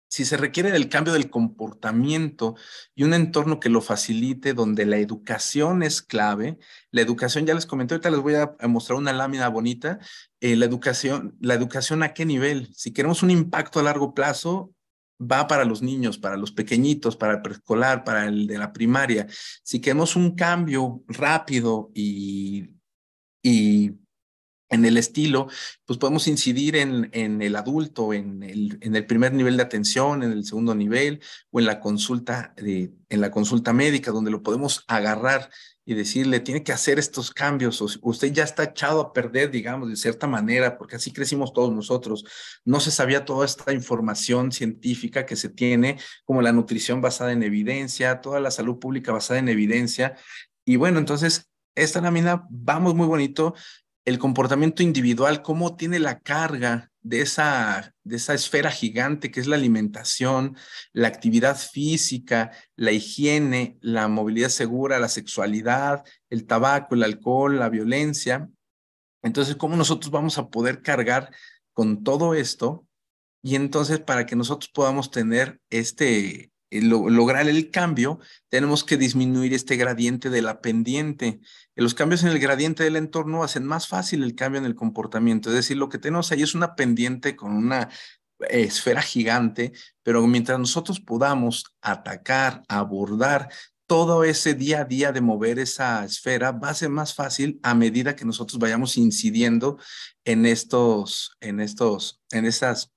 Si se requiere del cambio del comportamiento y un entorno que lo facilite, donde la educación es clave, la educación, ya les comenté, ahorita les voy a mostrar una lámina bonita, eh, la educación, la educación a qué nivel. Si queremos un impacto a largo plazo, va para los niños, para los pequeñitos, para el preescolar, para el de la primaria. Si queremos un cambio rápido y, y en el estilo, pues podemos incidir en, en el adulto, en el, en el, primer nivel de atención, en el segundo nivel o en la consulta, en la consulta médica, donde lo podemos agarrar y decirle, tiene que hacer estos cambios, o usted ya está echado a perder, digamos, de cierta manera, porque así crecimos todos nosotros. No se sabía toda esta información científica que se tiene, como la nutrición basada en evidencia, toda la salud pública basada en evidencia. Y bueno, entonces, esta lámina, vamos muy bonito, el comportamiento individual, cómo tiene la carga de esa, de esa esfera gigante que es la alimentación, la actividad física, la higiene, la movilidad segura, la sexualidad, el tabaco, el alcohol, la violencia. Entonces, ¿cómo nosotros vamos a poder cargar con todo esto? Y entonces, para que nosotros podamos tener este, lograr el cambio, tenemos que disminuir este gradiente de la pendiente. Los cambios en el gradiente del entorno hacen más fácil el cambio en el comportamiento. Es decir, lo que tenemos ahí es una pendiente con una eh, esfera gigante, pero mientras nosotros podamos atacar, abordar todo ese día a día de mover esa esfera va a ser más fácil a medida que nosotros vayamos incidiendo en estos, en estos, en esas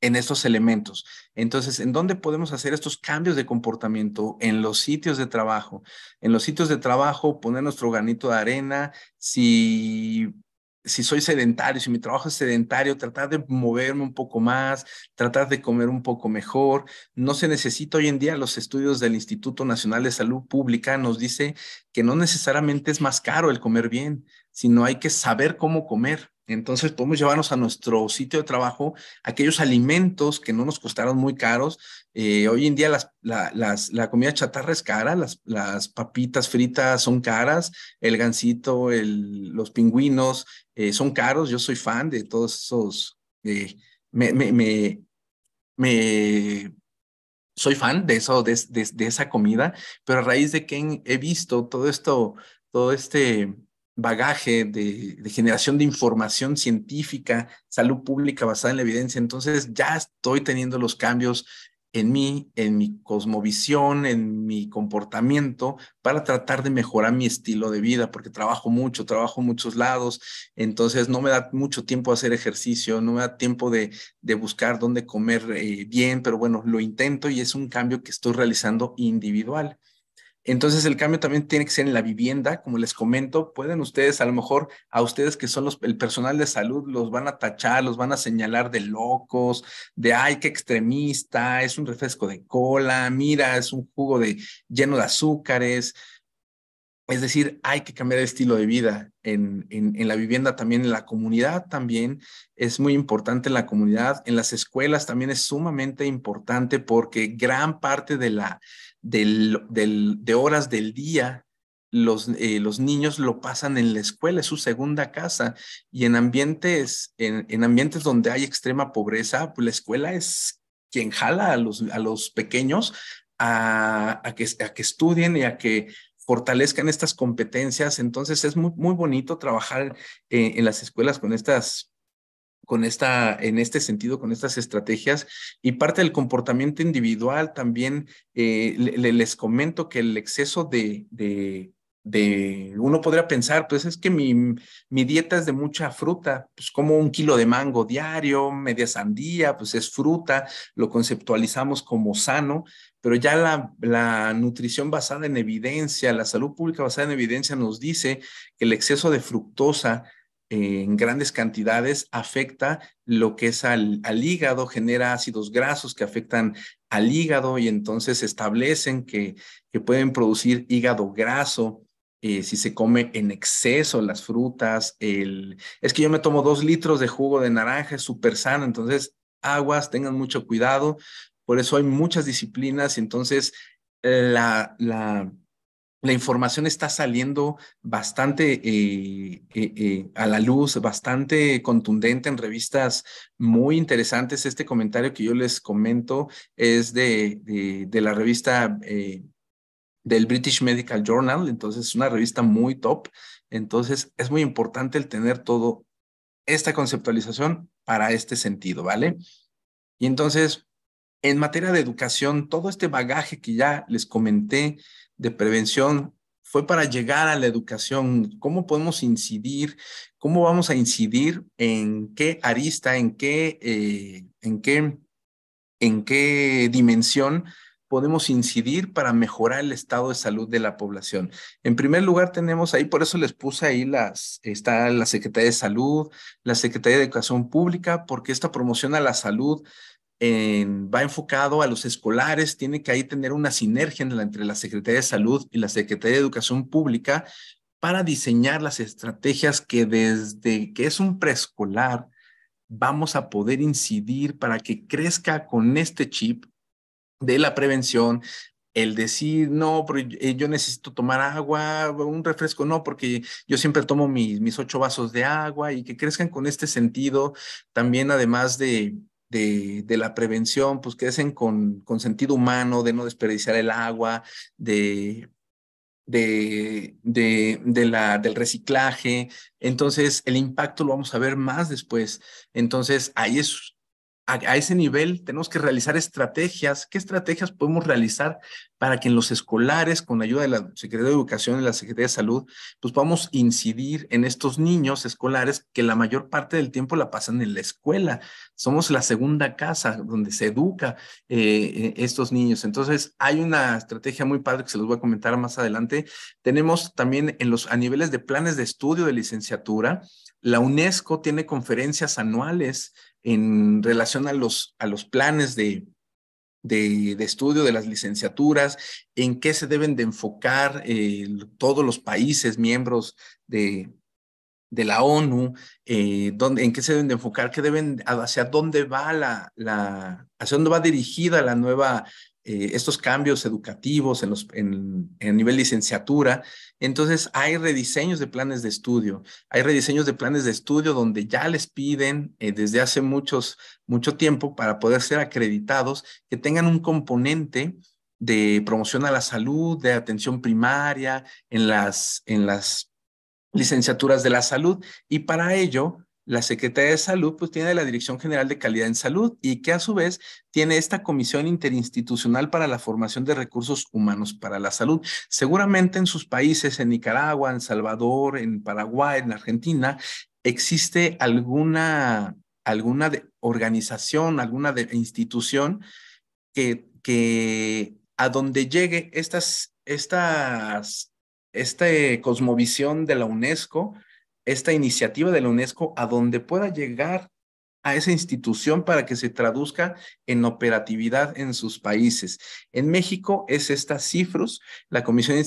en estos elementos. Entonces, ¿en dónde podemos hacer estos cambios de comportamiento? En los sitios de trabajo. En los sitios de trabajo, poner nuestro granito de arena. Si, si soy sedentario, si mi trabajo es sedentario, tratar de moverme un poco más, tratar de comer un poco mejor. No se necesita hoy en día los estudios del Instituto Nacional de Salud Pública nos dice que no necesariamente es más caro el comer bien, sino hay que saber cómo comer entonces podemos llevarnos a nuestro sitio de trabajo aquellos alimentos que no nos costaron muy caros. Eh, hoy en día las, la, las, la, comida chatarra es cara, las, las papitas fritas son caras, el gansito, el, los pingüinos eh, son caros. Yo soy fan de todos esos. Eh, me, me, me, soy fan de eso, de, esa comida, pero a raíz de que he visto todo esto, todo este bagaje de, generación de información científica, salud pública basada en la evidencia. Entonces ya estoy teniendo los cambios en mí, en mi cosmovisión, en mi comportamiento, para tratar de mejorar mi estilo de vida, porque trabajo mucho, trabajo en muchos lados, entonces no me da mucho tiempo hacer ejercicio, no me da tiempo de, buscar dónde comer eh, bien, pero bueno, lo intento y es un cambio que estoy realizando individual. Entonces el cambio también tiene que ser en la vivienda, como les comento, pueden ustedes, a lo mejor a ustedes que son los, el personal de salud, los van a tachar, los van a señalar de locos, de, ay, qué extremista, es un refresco de cola, mira, es un jugo de, lleno de azúcares. Es decir, hay que cambiar el estilo de vida en, en, la vivienda también, en la comunidad también. Es muy importante en la comunidad, en las escuelas también es sumamente importante porque gran parte de la, de horas del día. Los, eh, los niños lo pasan en la escuela, es su segunda casa, y en ambientes, en, ambientes donde hay extrema pobreza, pues la escuela es quien jala a los, a los pequeños a, que, a que estudien y a que fortalezcan estas competencias. Entonces es muy, muy bonito trabajar eh, en las escuelas con estas esta, en este sentido, con estas estrategias y parte del comportamiento individual también, eh, les comento que el exceso de, uno podría pensar, pues es que mi, mi dieta es de mucha fruta, pues como un kilo de mango diario, media sandía, pues es fruta, lo conceptualizamos como sano, pero ya la, la, nutrición basada en evidencia, la salud pública basada en evidencia nos dice que el exceso de fructosa en grandes cantidades afecta lo que es al, hígado, genera ácidos grasos que afectan al hígado y entonces establecen que, que pueden producir hígado graso. Eh, si se come en exceso las frutas, el, es que yo me tomo dos litros de jugo de naranja, es súper sano, entonces aguas, tengan mucho cuidado, por eso hay muchas disciplinas, y entonces la, la la información está saliendo bastante eh, eh, eh, a la luz, bastante contundente en revistas muy interesantes. Este comentario que yo les comento es de, de, de la revista del British Medical Journal, entonces es una revista muy top. Entonces es muy importante el tener todo esta conceptualización para este sentido, ¿vale? Y entonces, en materia de educación, todo este bagaje que ya les comenté de prevención fue para llegar a la educación, cómo podemos incidir, cómo vamos a incidir en qué arista, en qué, eh, en qué, en qué dimensión podemos incidir para mejorar el estado de salud de la población. En primer lugar, tenemos ahí, por eso les puse ahí las, está la Secretaría de Salud, la Secretaría de Educación Pública, porque esta promoción a la salud va enfocado a los escolares, tiene que ahí tener una sinergia entre la Secretaría de Salud y la Secretaría de Educación Pública para diseñar las estrategias que desde que es un preescolar vamos a poder incidir para que crezca con este chip de la prevención, el decir, no, pero yo eh, necesito tomar agua, un refresco, no, porque yo siempre tomo mis, mis ocho vasos de agua y que crezcan con este sentido, también además de, de, la prevención, pues que hacen con, con, sentido humano, de no desperdiciar el agua, de, de, de, la, del reciclaje. Entonces, el impacto lo vamos a ver más después. Entonces, ahí es a, ese nivel tenemos que realizar estrategias. ¿Qué estrategias podemos realizar para que en los escolares, con la ayuda de la Secretaría de Educación y la Secretaría de Salud, pues podamos incidir en estos niños escolares que la mayor parte del tiempo la pasan en la escuela? Somos la segunda casa donde se educa eh, eh, estos niños. Entonces, hay una estrategia muy padre que se los voy a comentar más adelante. Tenemos también en los, a niveles de planes de estudio de licenciatura, la UNESCO tiene conferencias anuales en relación a los, a los planes de, estudio de las licenciaturas, en qué se deben de enfocar eh, todos los países miembros de, la ONU, eh, en qué se deben de enfocar, qué deben, hacia dónde va la, la hacia dónde va dirigida la nueva eh, estos cambios educativos en, el en, nivel licenciatura. Entonces, hay rediseños de planes de estudio, hay rediseños de planes de estudio donde ya les piden eh, desde hace muchos, mucho tiempo para poder ser acreditados que tengan un componente de promoción a la salud, de atención primaria, en las, en las licenciaturas de la salud. Y para ello, la Secretaría de Salud pues tiene la Dirección General de Calidad en Salud y que a su vez tiene esta Comisión Interinstitucional para la Formación de Recursos Humanos para la Salud. Seguramente en sus países, en Nicaragua, en Salvador, en Paraguay, en Argentina, existe alguna, alguna organización, alguna institución que, que a donde llegue estas, estas, esta cosmovisión de la UNESCO, esta iniciativa de la UNESCO a donde pueda llegar a esa institución para que se traduzca en operatividad en sus países. En México es esta CIFRUS, la Comisión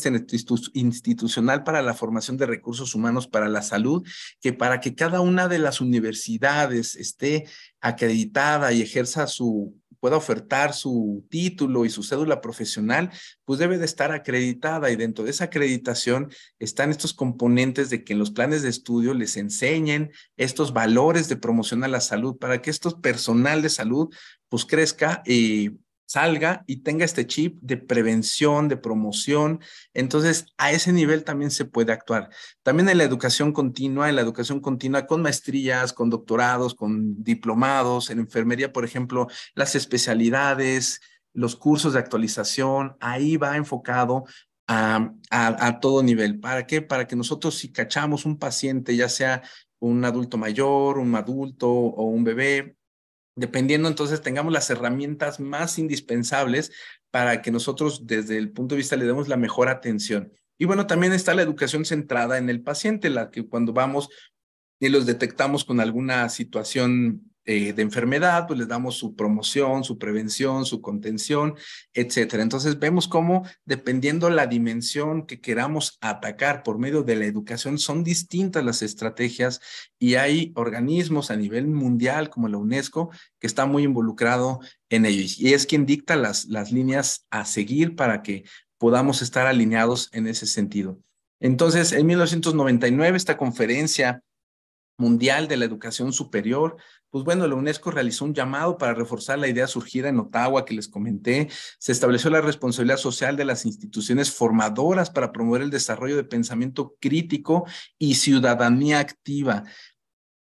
Institucional para la Formación de Recursos Humanos para la Salud, que para que cada una de las universidades esté acreditada y ejerza su pueda ofertar su título y su cédula profesional, pues debe de estar acreditada y dentro de esa acreditación están estos componentes de que en los planes de estudio les enseñen estos valores de promoción a la salud para que estos personal de salud pues crezca y eh, salga y tenga este chip de prevención, de promoción. Entonces, a ese nivel también se puede actuar. También en la educación continua, en la educación continua con maestrías, con doctorados, con diplomados, en enfermería, por ejemplo, las especialidades, los cursos de actualización, ahí va enfocado a, todo nivel. ¿Para qué? Para que nosotros si cachamos un paciente, ya sea un adulto mayor, un adulto o un bebé, dependiendo entonces tengamos las herramientas más indispensables para que nosotros desde el punto de vista le demos la mejor atención. Y bueno, también está la educación centrada en el paciente, la que cuando vamos y los detectamos con alguna situación eh, de enfermedad, pues les damos su promoción, su prevención, su contención, etcétera. Entonces vemos cómo, dependiendo la dimensión que queramos atacar por medio de la educación, son distintas las estrategias y hay organismos a nivel mundial como la UNESCO que está muy involucrado en ello y es quien dicta las, las líneas a seguir para que podamos estar alineados en ese sentido. Entonces, en 1999, esta conferencia mundial de la educación superior pues bueno, la UNESCO realizó un llamado para reforzar la idea surgida en Ottawa que les comenté. Se estableció la responsabilidad social de las instituciones formadoras para promover el desarrollo de pensamiento crítico y ciudadanía activa.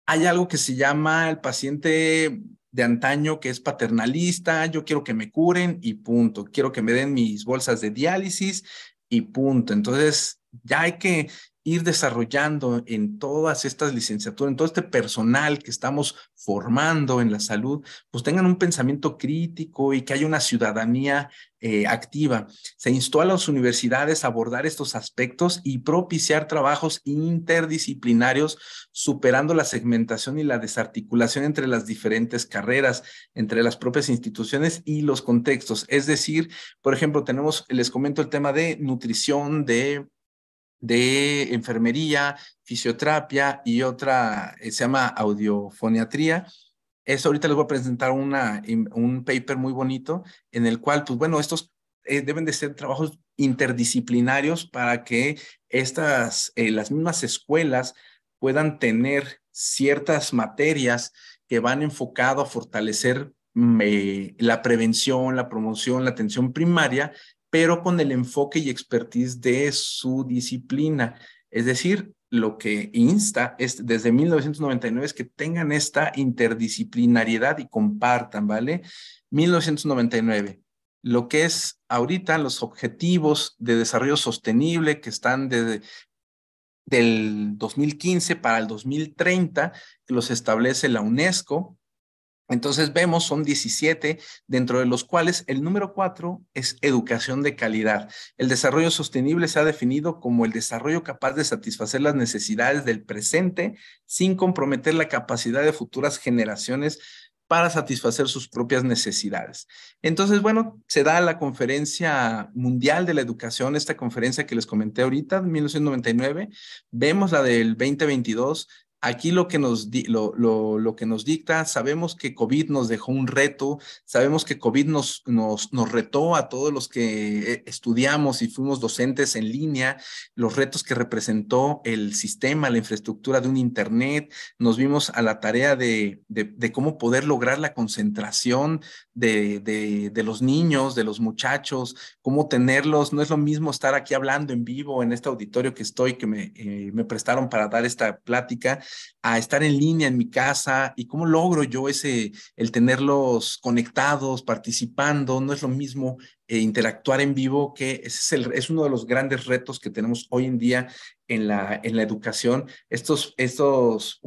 Hay algo que se llama el paciente de antaño que es paternalista, yo quiero que me curen y punto, quiero que me den mis bolsas de diálisis y punto. Entonces, ya hay que ir desarrollando en todas estas licenciaturas, en todo este personal que estamos formando en la salud, pues tengan un pensamiento crítico y que haya una ciudadanía eh, activa. Se instó a las universidades a abordar estos aspectos y propiciar trabajos interdisciplinarios, superando la segmentación y la desarticulación entre las diferentes carreras, entre las propias instituciones y los contextos. Es decir, por ejemplo, tenemos, les comento el tema de nutrición, de de enfermería, fisioterapia y otra, eh, se llama audiofoniatría. es ahorita les voy a presentar una, un paper muy bonito en el cual, pues bueno, estos eh, deben de ser trabajos interdisciplinarios para que estas, eh, las mismas escuelas puedan tener ciertas materias que van enfocado a fortalecer mm, la prevención, la promoción, la atención primaria pero con el enfoque y expertise de su disciplina. Es decir, lo que insta es, desde 1999 es que tengan esta interdisciplinariedad y compartan, ¿vale? 1999. Lo que es ahorita los objetivos de desarrollo sostenible que están desde del 2015 para el 2030, que los establece la UNESCO, entonces vemos, son 17, dentro de los cuales el número 4 es educación de calidad. El desarrollo sostenible se ha definido como el desarrollo capaz de satisfacer las necesidades del presente sin comprometer la capacidad de futuras generaciones para satisfacer sus propias necesidades. Entonces, bueno, se da la Conferencia Mundial de la Educación, esta conferencia que les comenté ahorita, 1999, vemos la del 2022, aquí lo que, nos lo, que nos dicta, sabemos que COVID nos dejó un reto, sabemos que COVID nos, nos, retó a todos los que eh, estudiamos y fuimos docentes en línea, los retos que representó el sistema, la infraestructura de un Internet, nos vimos a la tarea de, cómo poder lograr la concentración de, los niños, de los muchachos, cómo tenerlos, no es lo mismo estar aquí hablando en vivo en este auditorio que estoy, que me eh, prestaron para dar esta plática, a estar en línea en mi casa y cómo logro yo ese, el tenerlos conectados, participando, no es lo mismo eh, interactuar en vivo, que ese es, es uno de los grandes retos que tenemos hoy en día en la, en la educación, estos, estos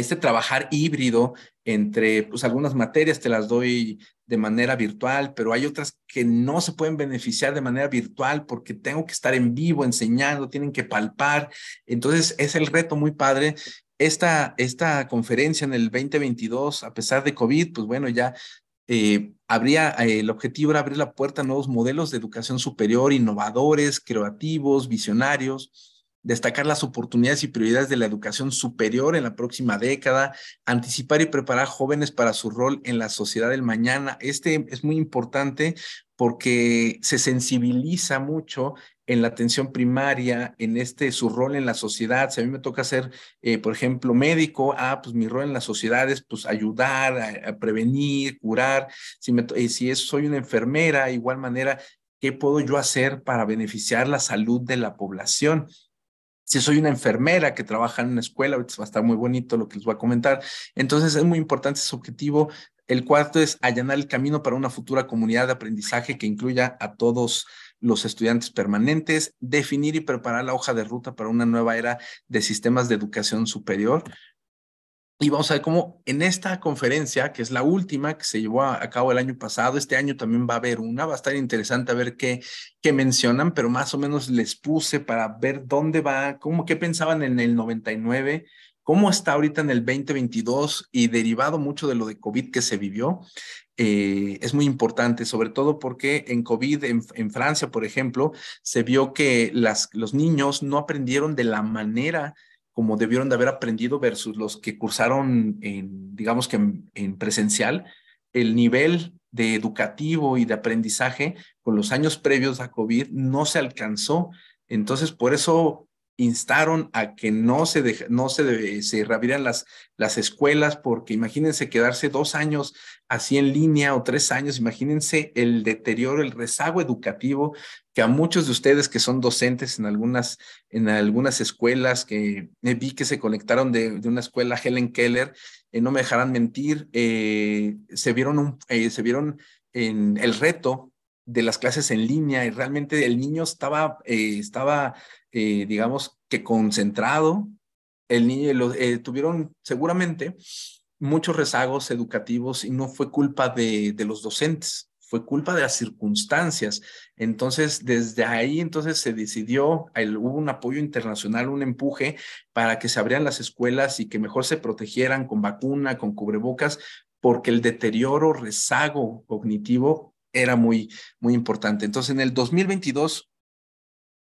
este trabajar híbrido entre, pues algunas materias te las doy de manera virtual, pero hay otras que no se pueden beneficiar de manera virtual porque tengo que estar en vivo enseñando, tienen que palpar. Entonces es el reto muy padre. Esta, esta conferencia en el 2022, a pesar de COVID, pues bueno, ya habría, eh, eh, el objetivo era abrir la puerta a nuevos modelos de educación superior, innovadores, creativos, visionarios destacar las oportunidades y prioridades de la educación superior en la próxima década, anticipar y preparar jóvenes para su rol en la sociedad del mañana. Este es muy importante porque se sensibiliza mucho en la atención primaria, en este su rol en la sociedad. Si a mí me toca ser, eh, por ejemplo, médico, ah, pues mi rol en la sociedad es pues ayudar, prevenir, curar. Si, eh, si soy una enfermera, igual manera, ¿qué puedo yo hacer para beneficiar la salud de la población? si soy una enfermera que trabaja en una escuela, va a estar muy bonito lo que les voy a comentar. Entonces es muy importante ese objetivo. El cuarto es allanar el camino para una futura comunidad de aprendizaje que incluya a todos los estudiantes permanentes, definir y preparar la hoja de ruta para una nueva era de sistemas de educación superior. Y vamos a ver cómo en esta conferencia, que es la última que se llevó a, cabo el año pasado, este año también va a haber una, va a estar interesante a ver qué, qué mencionan, pero más o menos les puse para ver dónde va, cómo, qué pensaban en el 99, cómo está ahorita en el 2022 y derivado mucho de lo de COVID que se vivió. Eh, es muy importante, sobre todo porque en COVID, en, en Francia, por ejemplo, se vio que las, los niños no aprendieron de la manera como debieron de haber aprendido versus los que cursaron en, digamos que en, presencial, el nivel de educativo y de aprendizaje con los años previos a COVID no se alcanzó. Entonces, por eso instaron a que no se, no se, se reabrieran las, las escuelas, porque imagínense quedarse dos años así en línea o tres años, imagínense el deterioro, el rezago educativo que a muchos de ustedes que son docentes en algunas, en algunas escuelas, que eh, vi que se conectaron de, una escuela, Helen Keller, eh, no me dejarán mentir, eh, se vieron, un, se vieron en el reto de las clases en línea y realmente el niño estaba, eh, estaba eh, digamos que concentrado, el niño eh, tuvieron seguramente muchos rezagos educativos y no fue culpa de, los docentes, fue culpa de las circunstancias. Entonces, desde ahí entonces se decidió, hubo un apoyo internacional, un empuje para que se abrieran las escuelas y que mejor se protegieran con vacuna, con cubrebocas, porque el deterioro, rezago cognitivo era muy, muy importante. Entonces, en el 2022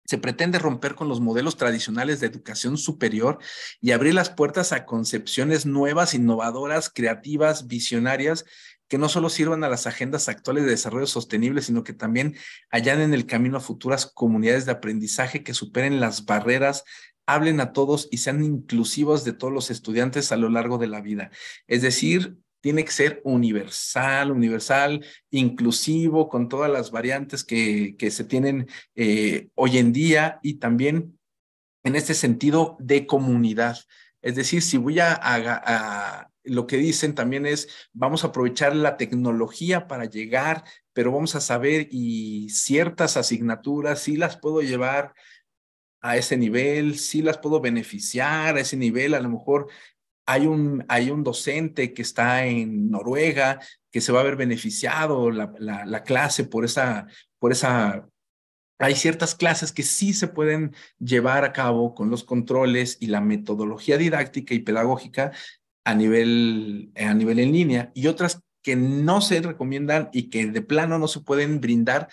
se pretende romper con los modelos tradicionales de educación superior y abrir las puertas a concepciones nuevas, innovadoras, creativas, visionarias, que no solo sirvan a las agendas actuales de desarrollo sostenible, sino que también allanen el camino a futuras comunidades de aprendizaje que superen las barreras hablen a todos y sean inclusivos de todos los estudiantes a lo largo de la vida. Es decir, tiene que ser universal, universal, inclusivo, con todas las variantes que, que se tienen eh, hoy en día y también en este sentido de comunidad. Es decir, si voy a lo que dicen también es, vamos a aprovechar la tecnología para llegar, pero vamos a saber y ciertas asignaturas, si las puedo llevar a ese nivel, si las puedo beneficiar a ese nivel, a lo mejor hay un, hay un docente que está en Noruega que se va a ver beneficiado la, la clase por esa, por esa hay ciertas clases que sí se pueden llevar a cabo con los controles y la metodología didáctica y pedagógica a nivel, a nivel en línea y otras que no se recomiendan y que de plano no se pueden brindar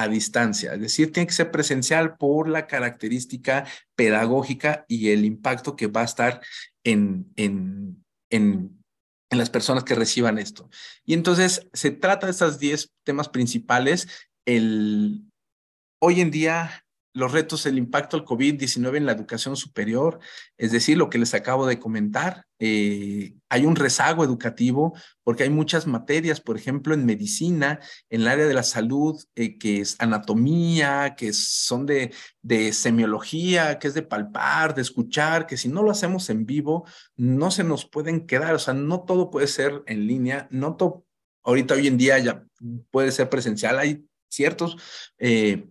a distancia, es decir, tiene que ser presencial por la característica pedagógica y el impacto que va a estar en, en, en, en las personas que reciban esto. Y entonces se trata de estos 10 temas principales. El, hoy en día los retos, el impacto del COVID-19 en la educación superior, es decir, lo que les acabo de comentar. Eh, hay un rezago educativo porque hay muchas materias, por ejemplo, en medicina, en el área de la salud, eh, que es anatomía, que son de, de semiología, que es de palpar, de escuchar, que si no lo hacemos en vivo, no se nos pueden quedar. O sea, no todo puede ser en línea, no todo, ahorita hoy en día ya puede ser presencial, hay ciertos... Eh,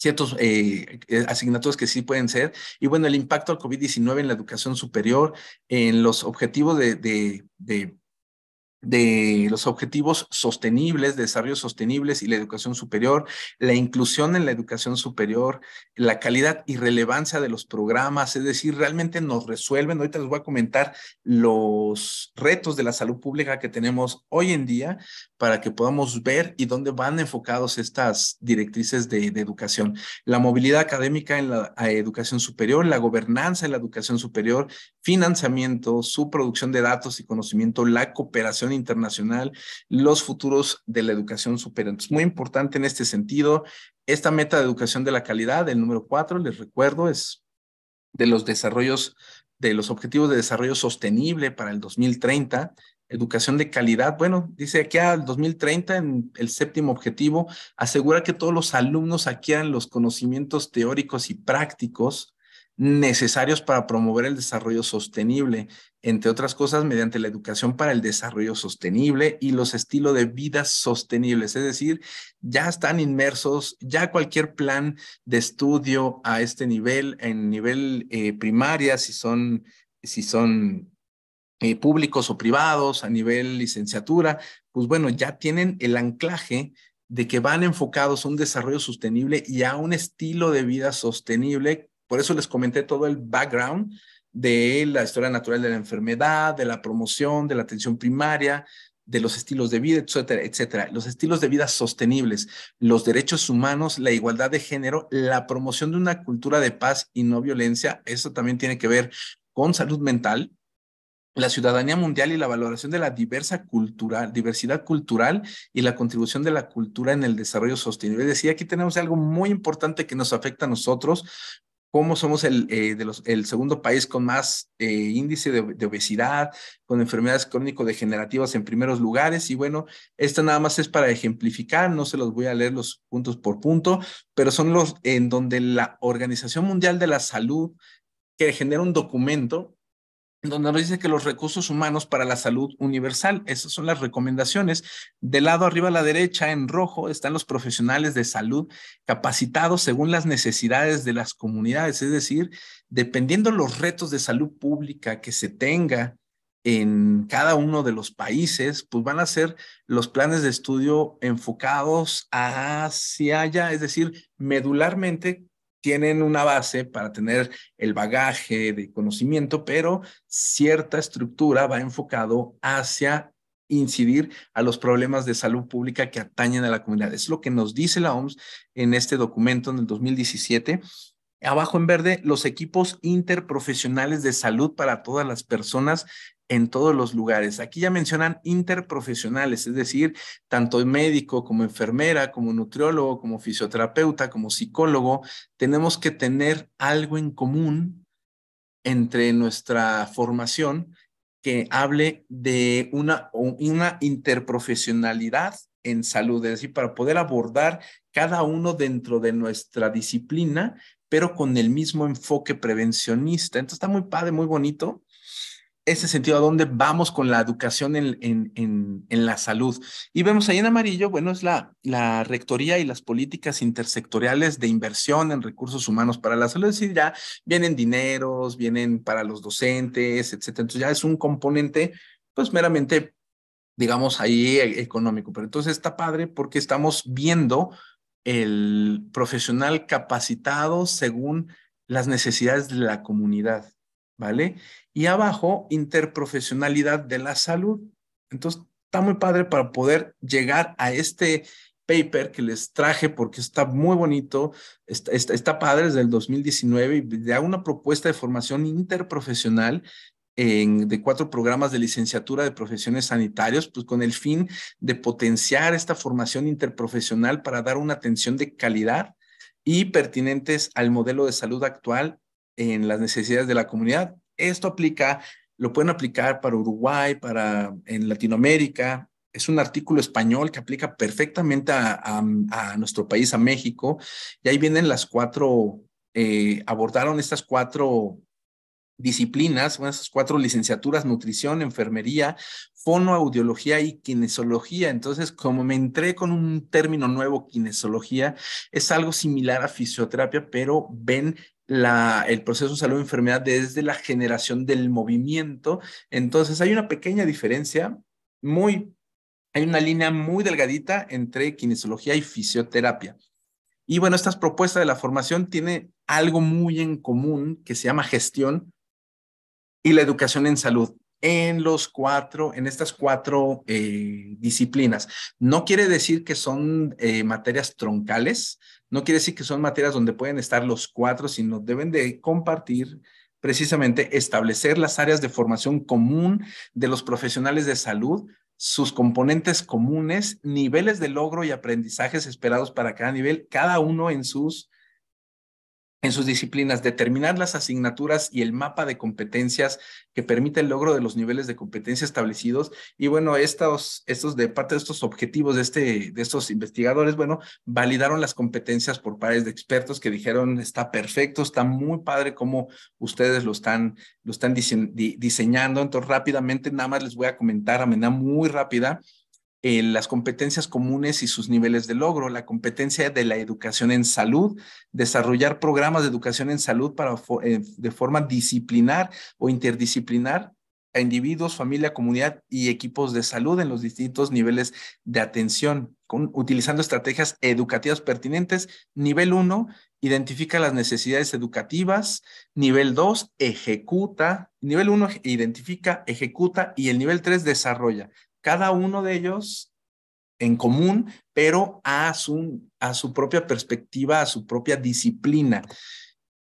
ciertos eh, eh, asignaturas que sí pueden ser. Y bueno, el impacto del COVID-19 en la educación superior, en los objetivos de, de, de de los objetivos sostenibles, de desarrollo sostenibles y la educación superior, la inclusión en la educación superior, la calidad y relevancia de los programas, es decir, realmente nos resuelven, ahorita les voy a comentar los retos de la salud pública que tenemos hoy en día para que podamos ver y dónde van enfocados estas directrices de, de educación. La movilidad académica en la educación superior, la gobernanza en la educación superior, financiamiento, su producción de datos y conocimiento, la cooperación internacional, los futuros de la educación superior. Es muy importante en este sentido esta meta de educación de la calidad, el número cuatro, les recuerdo, es de los desarrollos, de los objetivos de desarrollo sostenible para el 2030. Educación de calidad, bueno, dice aquí al 2030, en el séptimo objetivo, asegura que todos los alumnos adquieran los conocimientos teóricos y prácticos necesarios para promover el desarrollo sostenible, entre otras cosas mediante la educación para el desarrollo sostenible y los estilos de vida sostenibles. Es decir, ya están inmersos, ya cualquier plan de estudio a este nivel, en nivel eh, primaria, si son, si son eh, públicos o privados, a nivel licenciatura, pues bueno, ya tienen el anclaje de que van enfocados a un desarrollo sostenible y a un estilo de vida sostenible por eso les comenté todo el background de la historia natural de la enfermedad, de la promoción, de la atención primaria, de los estilos de vida, etcétera, etcétera. Los estilos de vida sostenibles, los derechos humanos, la igualdad de género, la promoción de una cultura de paz y no violencia, eso también tiene que ver con salud mental, la ciudadanía mundial y la valoración de la diversa cultural, diversidad cultural y la contribución de la cultura en el desarrollo sostenible. Es decir, aquí tenemos algo muy importante que nos afecta a nosotros cómo somos el, eh, de los, el segundo país con más eh, índice de, obesidad, con enfermedades crónico-degenerativas en primeros lugares. Y bueno, esto nada más es para ejemplificar, no se los voy a leer los puntos por punto, pero son los en donde la Organización Mundial de la Salud, que genera un documento, donde nos dice que los recursos humanos para la salud universal, esas son las recomendaciones. Del lado arriba a la derecha, en rojo, están los profesionales de salud capacitados según las necesidades de las comunidades, es decir, dependiendo los retos de salud pública que se tenga en cada uno de los países, pues van a ser los planes de estudio enfocados hacia allá, es decir, medularmente tienen una base para tener el bagaje de conocimiento, pero cierta estructura va enfocado hacia incidir a los problemas de salud pública que atañen a la comunidad. Es lo que nos dice la OMS en este documento en el 2017 Abajo en verde, los equipos interprofesionales de salud para todas las personas en todos los lugares. Aquí ya mencionan interprofesionales, es decir, tanto médico como enfermera, como nutriólogo, como fisioterapeuta, como psicólogo, tenemos que tener algo en común entre nuestra formación que hable de una, una interprofesionalidad en salud, es decir, para poder abordar cada uno dentro de nuestra disciplina pero con el mismo enfoque prevencionista. Entonces está muy padre, muy bonito ese sentido, a dónde vamos con la educación en, en, la salud. Y vemos ahí en amarillo, bueno, es la, la rectoría y las políticas intersectoriales de inversión en recursos humanos para la salud. Es decir, ya vienen dineros, vienen para los docentes, etcétera. Entonces ya es un componente, pues meramente, digamos, ahí eh, económico. Pero entonces está padre porque estamos viendo el profesional capacitado según las necesidades de la comunidad, ¿vale? Y abajo, interprofesionalidad de la salud. Entonces, está muy padre para poder llegar a este paper que les traje porque está muy bonito, está, padre desde el 2019 y da una propuesta de formación interprofesional de cuatro programas de licenciatura de profesiones sanitarias, pues con el fin de potenciar esta formación interprofesional para dar una atención de calidad y pertinentes al modelo de salud actual en las necesidades de la comunidad. Esto aplica, lo pueden aplicar para Uruguay, para en Latinoamérica. Es un artículo español que aplica perfectamente a, nuestro país, a México. Y ahí vienen las cuatro, eh, abordaron estas cuatro disciplinas, bueno, esas cuatro licenciaturas, nutrición, enfermería, fonoaudiología y kinesiología. Entonces, como me entré con un término nuevo, kinesiología, es algo similar a fisioterapia, pero ven la, el proceso de salud y enfermedad desde la generación del movimiento. Entonces, hay una pequeña diferencia muy... Hay una línea muy delgadita entre kinesiología y fisioterapia. Y bueno, estas propuestas de la formación tiene algo muy en común que se llama gestión y la educación en salud en los cuatro, en estas cuatro eh, disciplinas. No quiere decir que son eh, materias troncales, no quiere decir que son materias donde pueden estar los cuatro, sino deben de compartir precisamente establecer las áreas de formación común de los profesionales de salud, sus componentes comunes, niveles de logro y aprendizajes esperados para cada nivel, cada uno en sus en sus disciplinas, determinar las asignaturas y el mapa de competencias que permite el logro de los niveles de competencia establecidos. Y bueno, estos, estos de parte de estos objetivos de, este, de estos investigadores, bueno, validaron las competencias por pares de expertos que dijeron, está perfecto, está muy padre como ustedes lo están, lo están diseñando. Entonces, rápidamente, nada más les voy a comentar a manera muy rápida eh, las competencias comunes y sus niveles de logro, la competencia de la educación en salud, desarrollar programas de educación en salud para, eh, de forma disciplinar o interdisciplinar a individuos, familia, comunidad y equipos de salud en los distintos niveles de atención, utilizando estrategias educativas pertinentes. Nivel 1, identifica las necesidades educativas. Nivel 2, ejecuta. Nivel 1, identifica, ejecuta. Y el nivel 3, desarrolla cada uno de ellos en común, pero a su, a su propia perspectiva, a su propia disciplina.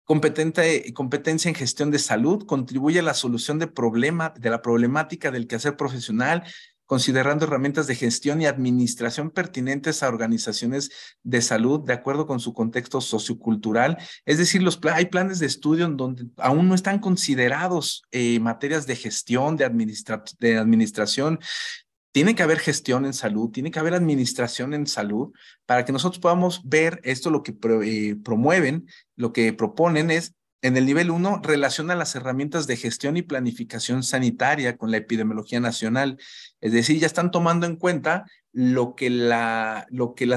Competente, competencia en gestión de salud contribuye a la solución de, de la problemática del quehacer profesional considerando herramientas de gestión y administración pertinentes a organizaciones de salud de acuerdo con su contexto sociocultural. Es decir, los hay planes de estudio en donde aún no están considerados eh, materias de gestión, de, administración. Tiene que haber gestión en salud, tiene que haber administración en salud para que nosotros podamos ver esto, lo que eh, promueven, lo que proponen es en el nivel 1, relaciona las herramientas de gestión y planificación sanitaria con la epidemiología nacional. Es decir, ya están tomando en cuenta lo que, las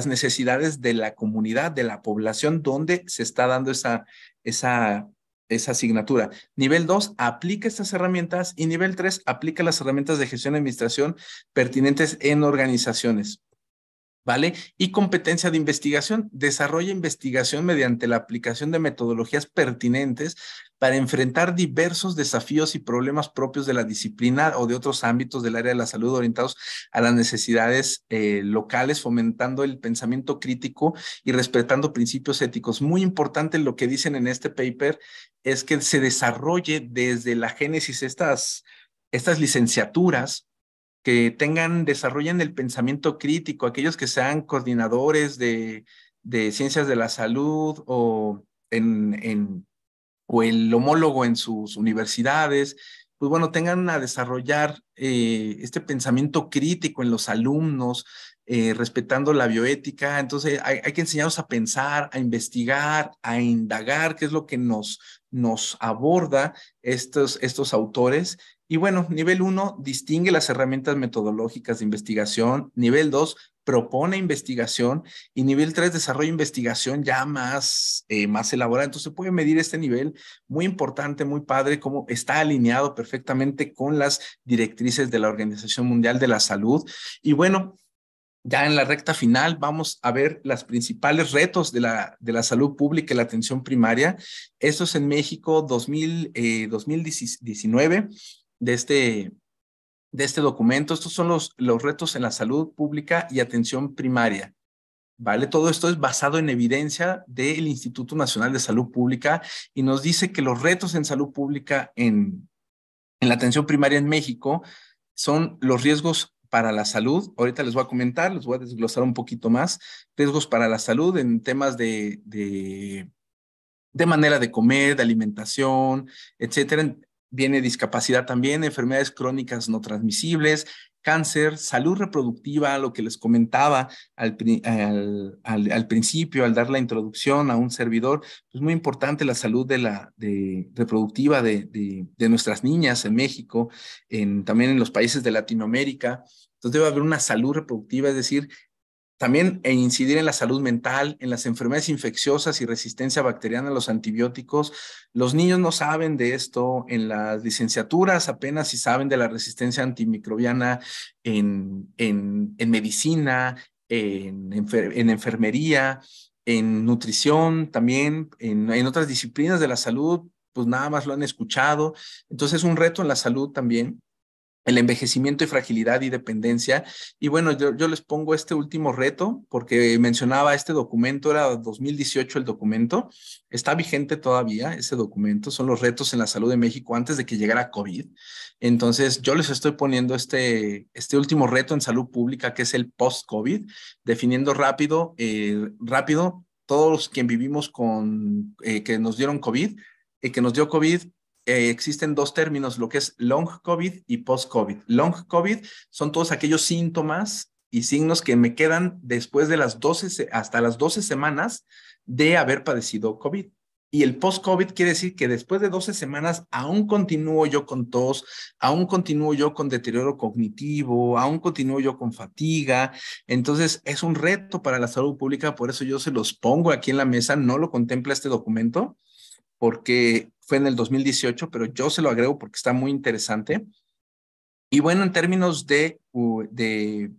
necesidades de la comunidad, de la población, donde se está dando esa, esa, esa asignatura. Nivel 2, aplica estas herramientas y nivel 3, aplica las herramientas de gestión y administración pertinentes en organizaciones. ¿vale? Y competencia de investigación, desarrolla investigación mediante la aplicación de metodologías pertinentes para enfrentar diversos desafíos y problemas propios de la disciplina o de otros ámbitos del área de la salud orientados a las necesidades eh, locales, fomentando el pensamiento crítico y respetando principios éticos. Muy importante lo que dicen en este paper es que se desarrolle desde la génesis estas, estas licenciaturas que tengan, desarrollen el pensamiento crítico, aquellos que sean coordinadores de, ciencias de la salud o, en, el homólogo en sus universidades, pues bueno, tengan a desarrollar eh, este pensamiento crítico en los alumnos, eh, respetando la bioética. Entonces, hay, que enseñarnos a pensar, a investigar, a indagar, qué es lo que nos, nos aborda estos, estos autores y bueno, nivel 1 distingue las herramientas metodológicas de investigación, nivel 2 propone investigación y nivel 3 desarrolla investigación ya más, eh, más elaborada. Entonces se puede medir este nivel muy importante, muy padre, cómo está alineado perfectamente con las directrices de la Organización Mundial de la Salud. Y bueno, ya en la recta final vamos a ver los principales retos de la, de la salud pública y la atención primaria. es en México 2019 de este, este documento. Estos son los, los retos en la salud pública y atención primaria. ¿Vale? Todo esto es basado en evidencia del Instituto Nacional de Salud Pública y nos dice que los retos en salud pública en, la atención primaria en México son los riesgos para la salud. Ahorita les voy a comentar, les voy a desglosar un poquito más. Riesgos para la salud en temas de, de, de manera de comer, de alimentación, etcétera viene discapacidad también, enfermedades crónicas no transmisibles, cáncer, salud reproductiva, lo que les comentaba al, principio, al dar la introducción a un servidor, es pues muy importante la salud de la, de, reproductiva de, nuestras niñas en México, en, también en los países de Latinoamérica. Entonces debe haber una salud reproductiva, es decir, también e incidir en la salud mental, en las enfermedades infecciosas y resistencia bacteriana a los antibióticos. Los niños no saben de esto, en las licenciaturas apenas si saben de la resistencia antimicrobiana en, en, medicina, en, enfermería, en nutrición también, en, en, otras disciplinas de la salud, pues nada más lo han escuchado. Entonces es un reto en la salud también el envejecimiento y fragilidad y dependencia. Y bueno, yo, les pongo este último reto porque mencionaba este documento, era 2018 el documento, está vigente todavía ese documento, son los retos en la salud de México antes de que llegara COVID. Entonces, yo les estoy poniendo este, este último reto en salud pública que es el post-COVID, definiendo rápido, eh, rápido, todos los que vivimos con, eh, que nos dieron COVID, y que nos dio COVID, eh, existen dos términos, lo que es long COVID y post COVID. Long COVID son todos aquellos síntomas y signos que me quedan después de las 12, hasta las 12 semanas de haber padecido COVID. Y el post-COVID quiere decir que después de 12 semanas aún continúo yo con tos, aún continúo yo con deterioro cognitivo, aún continúo yo con fatiga. Entonces es un reto para la salud pública, por eso yo se los pongo aquí en la mesa, no lo contempla este documento, porque fue en el 2018, pero yo se lo agrego porque está muy interesante. Y bueno, en términos de, de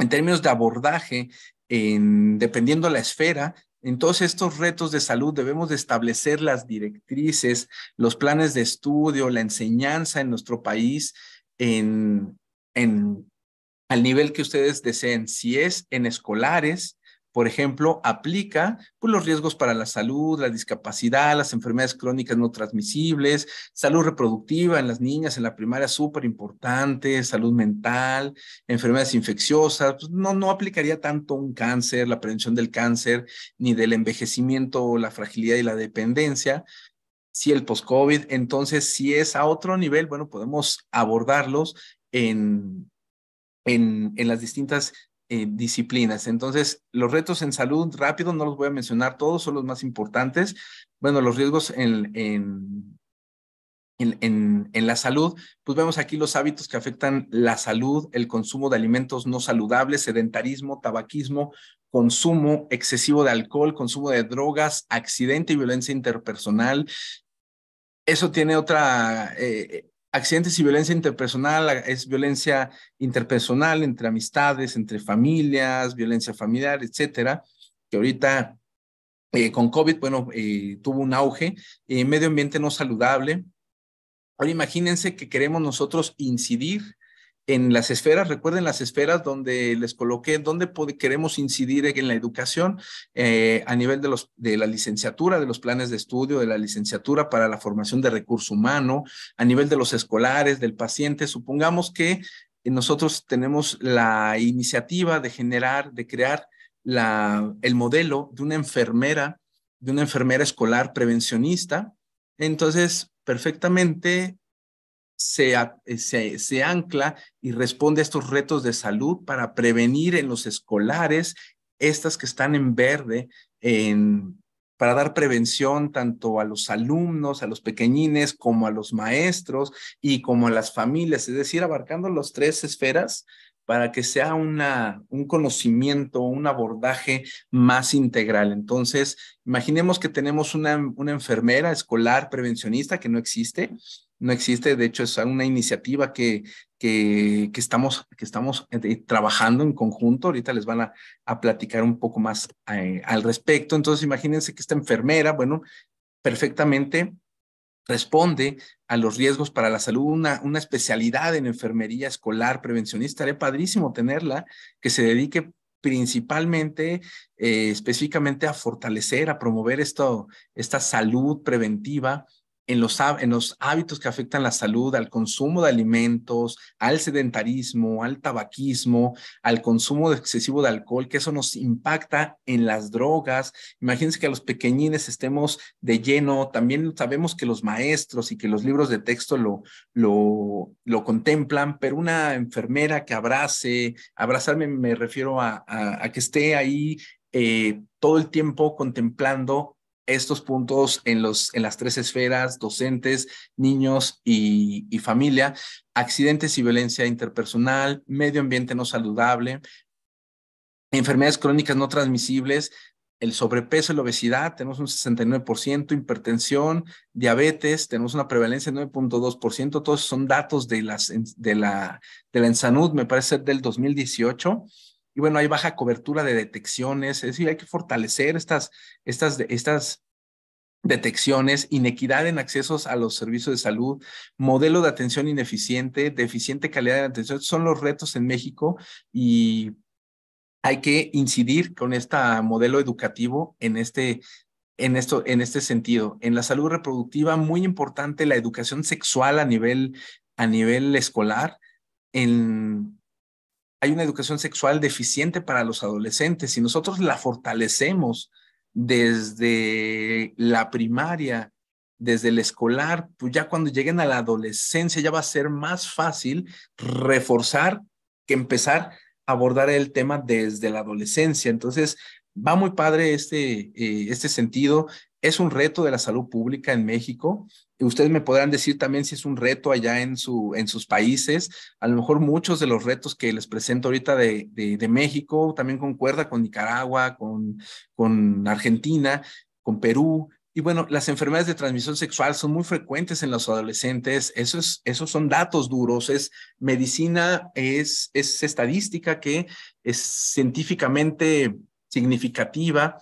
en términos de abordaje, en, dependiendo la esfera, en todos estos retos de salud debemos establecer las directrices, los planes de estudio, la enseñanza en nuestro país, en, al nivel que ustedes deseen, si es en escolares, por ejemplo, aplica pues, los riesgos para la salud, la discapacidad, las enfermedades crónicas no transmisibles, salud reproductiva en las niñas en la primaria, súper importante, salud mental, enfermedades infecciosas. Pues, no, no aplicaría tanto un cáncer, la prevención del cáncer, ni del envejecimiento, la fragilidad y la dependencia, si el post-COVID, entonces si es a otro nivel, bueno, podemos abordarlos en, en, en, las distintas eh, disciplinas. Entonces, los retos en salud, rápido, no los voy a mencionar todos, son los más importantes. Bueno, los riesgos en, en, en, en, en la salud, pues vemos aquí los hábitos que afectan la salud, el consumo de alimentos no saludables, sedentarismo, tabaquismo, consumo excesivo de alcohol, consumo de drogas, accidente y violencia interpersonal, eso tiene otra, eh, accidentes y violencia interpersonal es violencia interpersonal entre amistades, entre familias, violencia familiar, etcétera, que ahorita eh, con COVID, bueno, eh, tuvo un auge, eh, medio ambiente no saludable. Ahora imagínense que queremos nosotros incidir en las esferas, recuerden las esferas donde les coloqué, donde queremos incidir en la educación eh, a nivel de, los, de la licenciatura, de los planes de estudio, de la licenciatura para la formación de recurso humano, a nivel de los escolares, del paciente. Supongamos que nosotros tenemos la iniciativa de generar, de crear la, el modelo de una enfermera, de una enfermera escolar prevencionista. Entonces, perfectamente eh, se, ancla y responde a estos retos de salud para prevenir en los escolares estas que están en verde, en, para dar prevención tanto a los alumnos, a los pequeñines, como a los maestros y como a las familias, es decir, abarcando las tres esferas para que sea un conocimiento, un abordaje más integral. Entonces, imaginemos que tenemos una, una enfermera escolar prevencionista que no existe, no existe. De hecho, es una iniciativa que, que, estamos, que estamos eh, trabajando en conjunto. Ahorita les van a, platicar un poco más eh, al respecto. Entonces, imagínense que esta enfermera, bueno, perfectamente responde a los riesgos para la salud, una, especialidad en enfermería escolar prevencionista. haré padrísimo tenerla, que se dedique principalmente, eh, específicamente a fortalecer, a promover esto, esta salud preventiva en los, en los hábitos que afectan la salud, al consumo de alimentos, al sedentarismo, al tabaquismo, al consumo excesivo de alcohol, que eso nos impacta en las drogas. Imagínense que a los pequeñines estemos de lleno, también sabemos que los maestros y que los libros de texto lo, lo, lo contemplan, pero una enfermera que abrace, abrazarme me refiero a, a, que esté ahí eh, todo el tiempo contemplando estos puntos en, los, en las tres esferas, docentes, niños y, familia, accidentes y violencia interpersonal, medio ambiente no saludable, enfermedades crónicas no transmisibles, el sobrepeso y la obesidad, tenemos un 69%, hipertensión, diabetes, tenemos una prevalencia de 9.2%, todos son datos de, las, de, la, de la me parece del 2018 y bueno, hay baja cobertura de detecciones, es decir, hay que fortalecer estas, estas, estas detecciones, inequidad en accesos a los servicios de salud, modelo de atención ineficiente, deficiente calidad de atención, son los retos en México y hay que incidir con este modelo educativo en este en, esto, en este sentido. En la salud reproductiva, muy importante la educación sexual a nivel, a nivel escolar. En, hay una educación sexual deficiente para los adolescentes. Si nosotros la fortalecemos desde la primaria, desde el escolar, pues ya cuando lleguen a la adolescencia ya va a ser más fácil reforzar que empezar a abordar el tema desde la adolescencia. Entonces, va muy padre este, eh, este sentido. Es un reto de la salud pública en México. Y ustedes me podrán decir también si es un reto allá en, su, en sus países. A lo mejor muchos de los retos que les presento ahorita de, de, México también concuerda con Nicaragua, con, con Argentina, con Perú, y bueno, las enfermedades de transmisión sexual son muy frecuentes en los adolescentes. Eso esos son datos duros. Es medicina, es, es estadística que es científicamente significativa.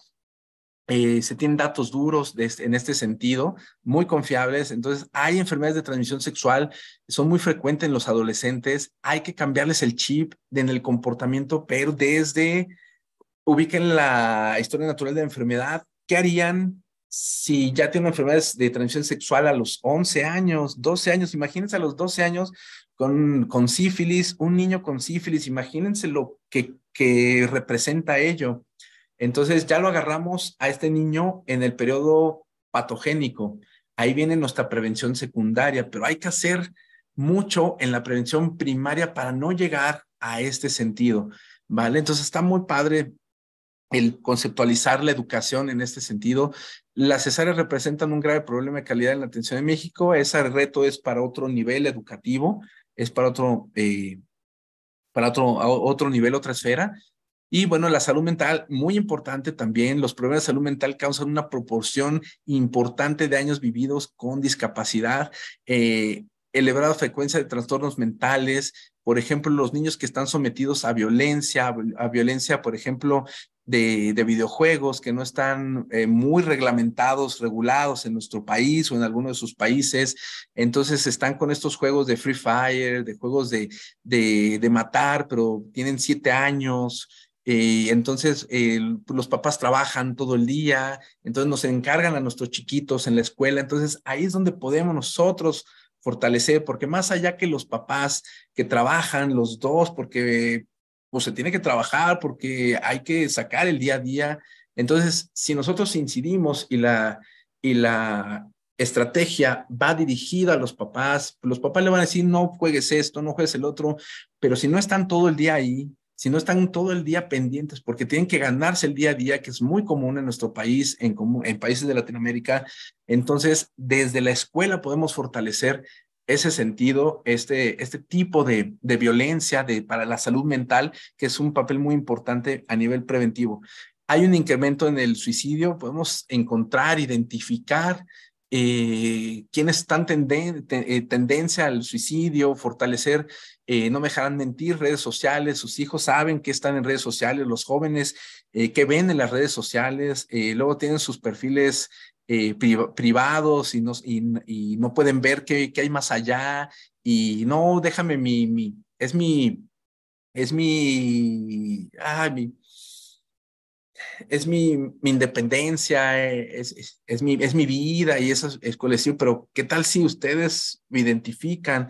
Eh, se tienen datos duros este, en este sentido, muy confiables. Entonces, hay enfermedades de transmisión sexual, son muy frecuentes en los adolescentes. Hay que cambiarles el chip en el comportamiento, pero desde, ubiquen la historia natural de la enfermedad, ¿qué harían? Si ya tienen enfermedades de transmisión sexual a los 11 años, 12 años, imagínense a los 12 años con, con sífilis, un niño con sífilis, imagínense lo que, que representa ello entonces ya lo agarramos a este niño en el periodo patogénico. Ahí viene nuestra prevención secundaria, pero hay que hacer mucho en la prevención primaria para no llegar a este sentido, ¿vale? Entonces está muy padre el conceptualizar la educación en este sentido. Las cesáreas representan un grave problema de calidad en la atención de México. Ese reto es para otro nivel educativo, es para otro, eh, para otro, otro nivel, otra esfera, y bueno, la salud mental, muy importante también, los problemas de salud mental causan una proporción importante de años vividos con discapacidad, eh, elevada frecuencia de trastornos mentales, por ejemplo, los niños que están sometidos a violencia, a violencia, por ejemplo, de, videojuegos que no están eh, muy reglamentados, regulados en nuestro país o en alguno de sus países. Entonces están con estos juegos de Free Fire, de juegos de, de matar, pero tienen siete años entonces, eh, los papás trabajan todo el día, entonces nos encargan a nuestros chiquitos en la escuela. Entonces, ahí es donde podemos nosotros fortalecer, porque más allá que los papás que trabajan, los dos, porque pues, se tiene que trabajar, porque hay que sacar el día a día. Entonces, si nosotros incidimos y la, y la estrategia va dirigida a los papás, los papás le van a decir, no juegues esto, no juegues el otro, pero si no están todo el día ahí, si no están todo el día pendientes, porque tienen que ganarse el día a día, que es muy común en nuestro país, en, en países de Latinoamérica. Entonces, desde la escuela podemos fortalecer ese sentido, este, este tipo de, de, violencia de, para la salud mental, que es un papel muy importante a nivel preventivo. Hay un incremento en el suicidio, podemos encontrar, identificar quienes eh, están eh, tendencia al suicidio, fortalecer, eh, no me dejarán mentir, redes sociales, sus hijos saben que están en redes sociales, los jóvenes que ven en las redes sociales, luego tienen sus perfiles privados y no, pueden ver qué, hay más allá y no, déjame mi, mi es mi, es mi, ah, mi es mi, mi independencia, eh, es, mi, es mi vida y eso es, colección, pero ¿qué tal si ustedes me identifican?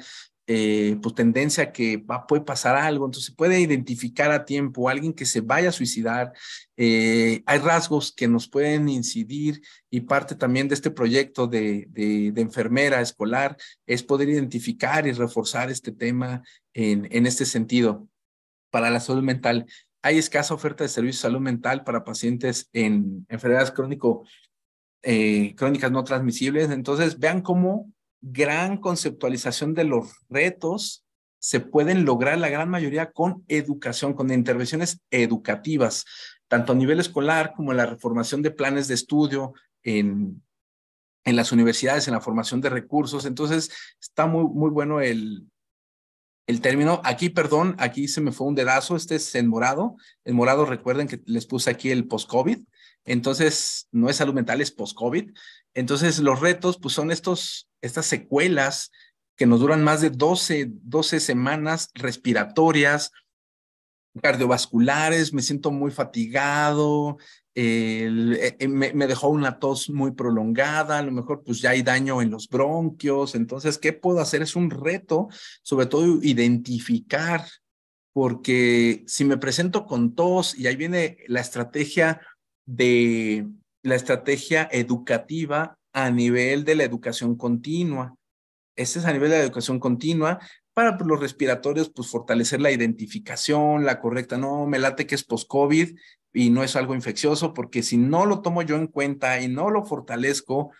Eh, pues tendencia que va, puede pasar algo, entonces puede identificar a tiempo alguien que se vaya a suicidar, eh, hay rasgos que nos pueden incidir y parte también de este proyecto de, enfermera escolar es poder identificar y reforzar este tema en, en este sentido para la salud mental hay escasa oferta de servicios de salud mental para pacientes en enfermedades crónico, eh, crónicas no transmisibles. Entonces, vean cómo gran conceptualización de los retos se pueden lograr la gran mayoría con educación, con intervenciones educativas, tanto a nivel escolar como en la reformación de planes de estudio en, en las universidades, en la formación de recursos. Entonces, está muy, muy bueno el, el término. Aquí, perdón, aquí se me fue un dedazo. Este es en morado. En morado, recuerden que les puse aquí el post-COVID. Entonces, no es salud mental, es post-COVID. Entonces, los retos, pues son estos, estas secuelas que nos duran más de 12, 12 semanas respiratorias, cardiovasculares, me siento muy fatigado, eh, eh, me, dejó una tos muy prolongada, a lo mejor pues ya hay daño en los bronquios, entonces, ¿qué puedo hacer? Es un reto, sobre todo identificar, porque si me presento con tos y ahí viene la estrategia de la estrategia educativa a nivel de la educación continua. Este es a nivel de la educación continua, para pues, los respiratorios, pues fortalecer la identificación, la correcta, no, me late que es post-COVID y no es algo infeccioso, porque si no lo tomo yo en cuenta y no lo fortalezco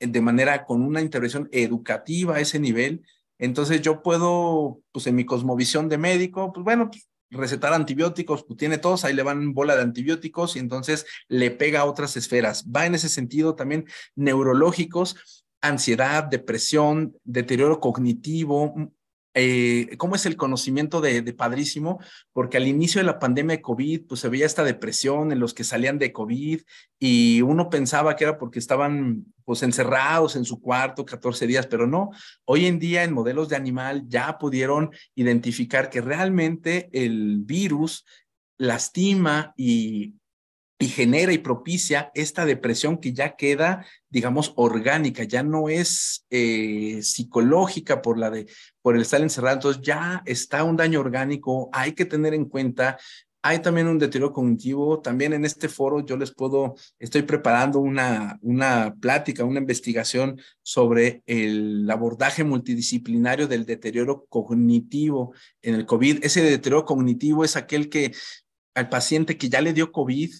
eh, de manera con una intervención educativa a ese nivel, entonces yo puedo, pues en mi cosmovisión de médico, pues bueno, pues, recetar antibióticos, pues tiene todos, ahí le van bola de antibióticos y entonces le pega a otras esferas. Va en ese sentido también neurológicos, ansiedad, depresión, deterioro cognitivo, mm, eh, cómo es el conocimiento de, Padrísimo, porque al inicio de la pandemia de COVID, pues se veía esta depresión en los que salían de COVID y uno pensaba que era porque estaban pues encerrados en su cuarto 14 días, pero no, hoy en día en modelos de animal ya pudieron identificar que realmente el virus lastima y y genera y propicia esta depresión que ya queda, digamos, orgánica, ya no es eh, psicológica por, la de, por el estar encerrado, entonces ya está un daño orgánico, hay que tener en cuenta hay también un deterioro cognitivo. También en este foro yo les puedo, estoy preparando una, una plática, una investigación sobre el abordaje multidisciplinario del deterioro cognitivo en el COVID. Ese deterioro cognitivo es aquel que al paciente que ya le dio COVID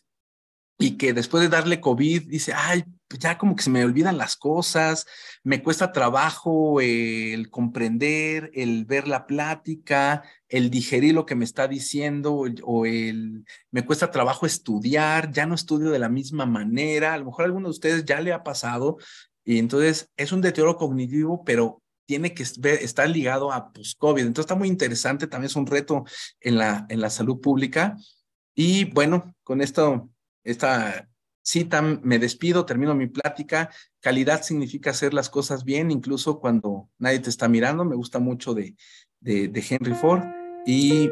y que después de darle COVID dice, ay, pues ya como que se me olvidan las cosas, me cuesta trabajo el comprender, el ver la plática, el digerir lo que me está diciendo o el me cuesta trabajo estudiar, ya no estudio de la misma manera, a lo mejor a alguno de ustedes ya le ha pasado y entonces es un deterioro cognitivo, pero tiene que estar ligado a post-COVID. Pues, entonces está muy interesante, también es un reto en la, en la salud pública. Y bueno, con esto esta cita, me despido, termino mi plática. Calidad significa hacer las cosas bien, incluso cuando nadie te está mirando. Me gusta mucho de, de Henry Ford. Y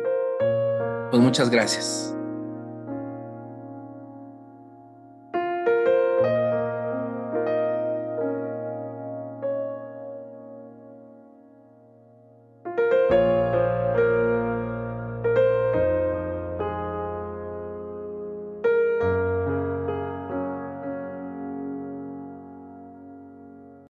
pues muchas gracias.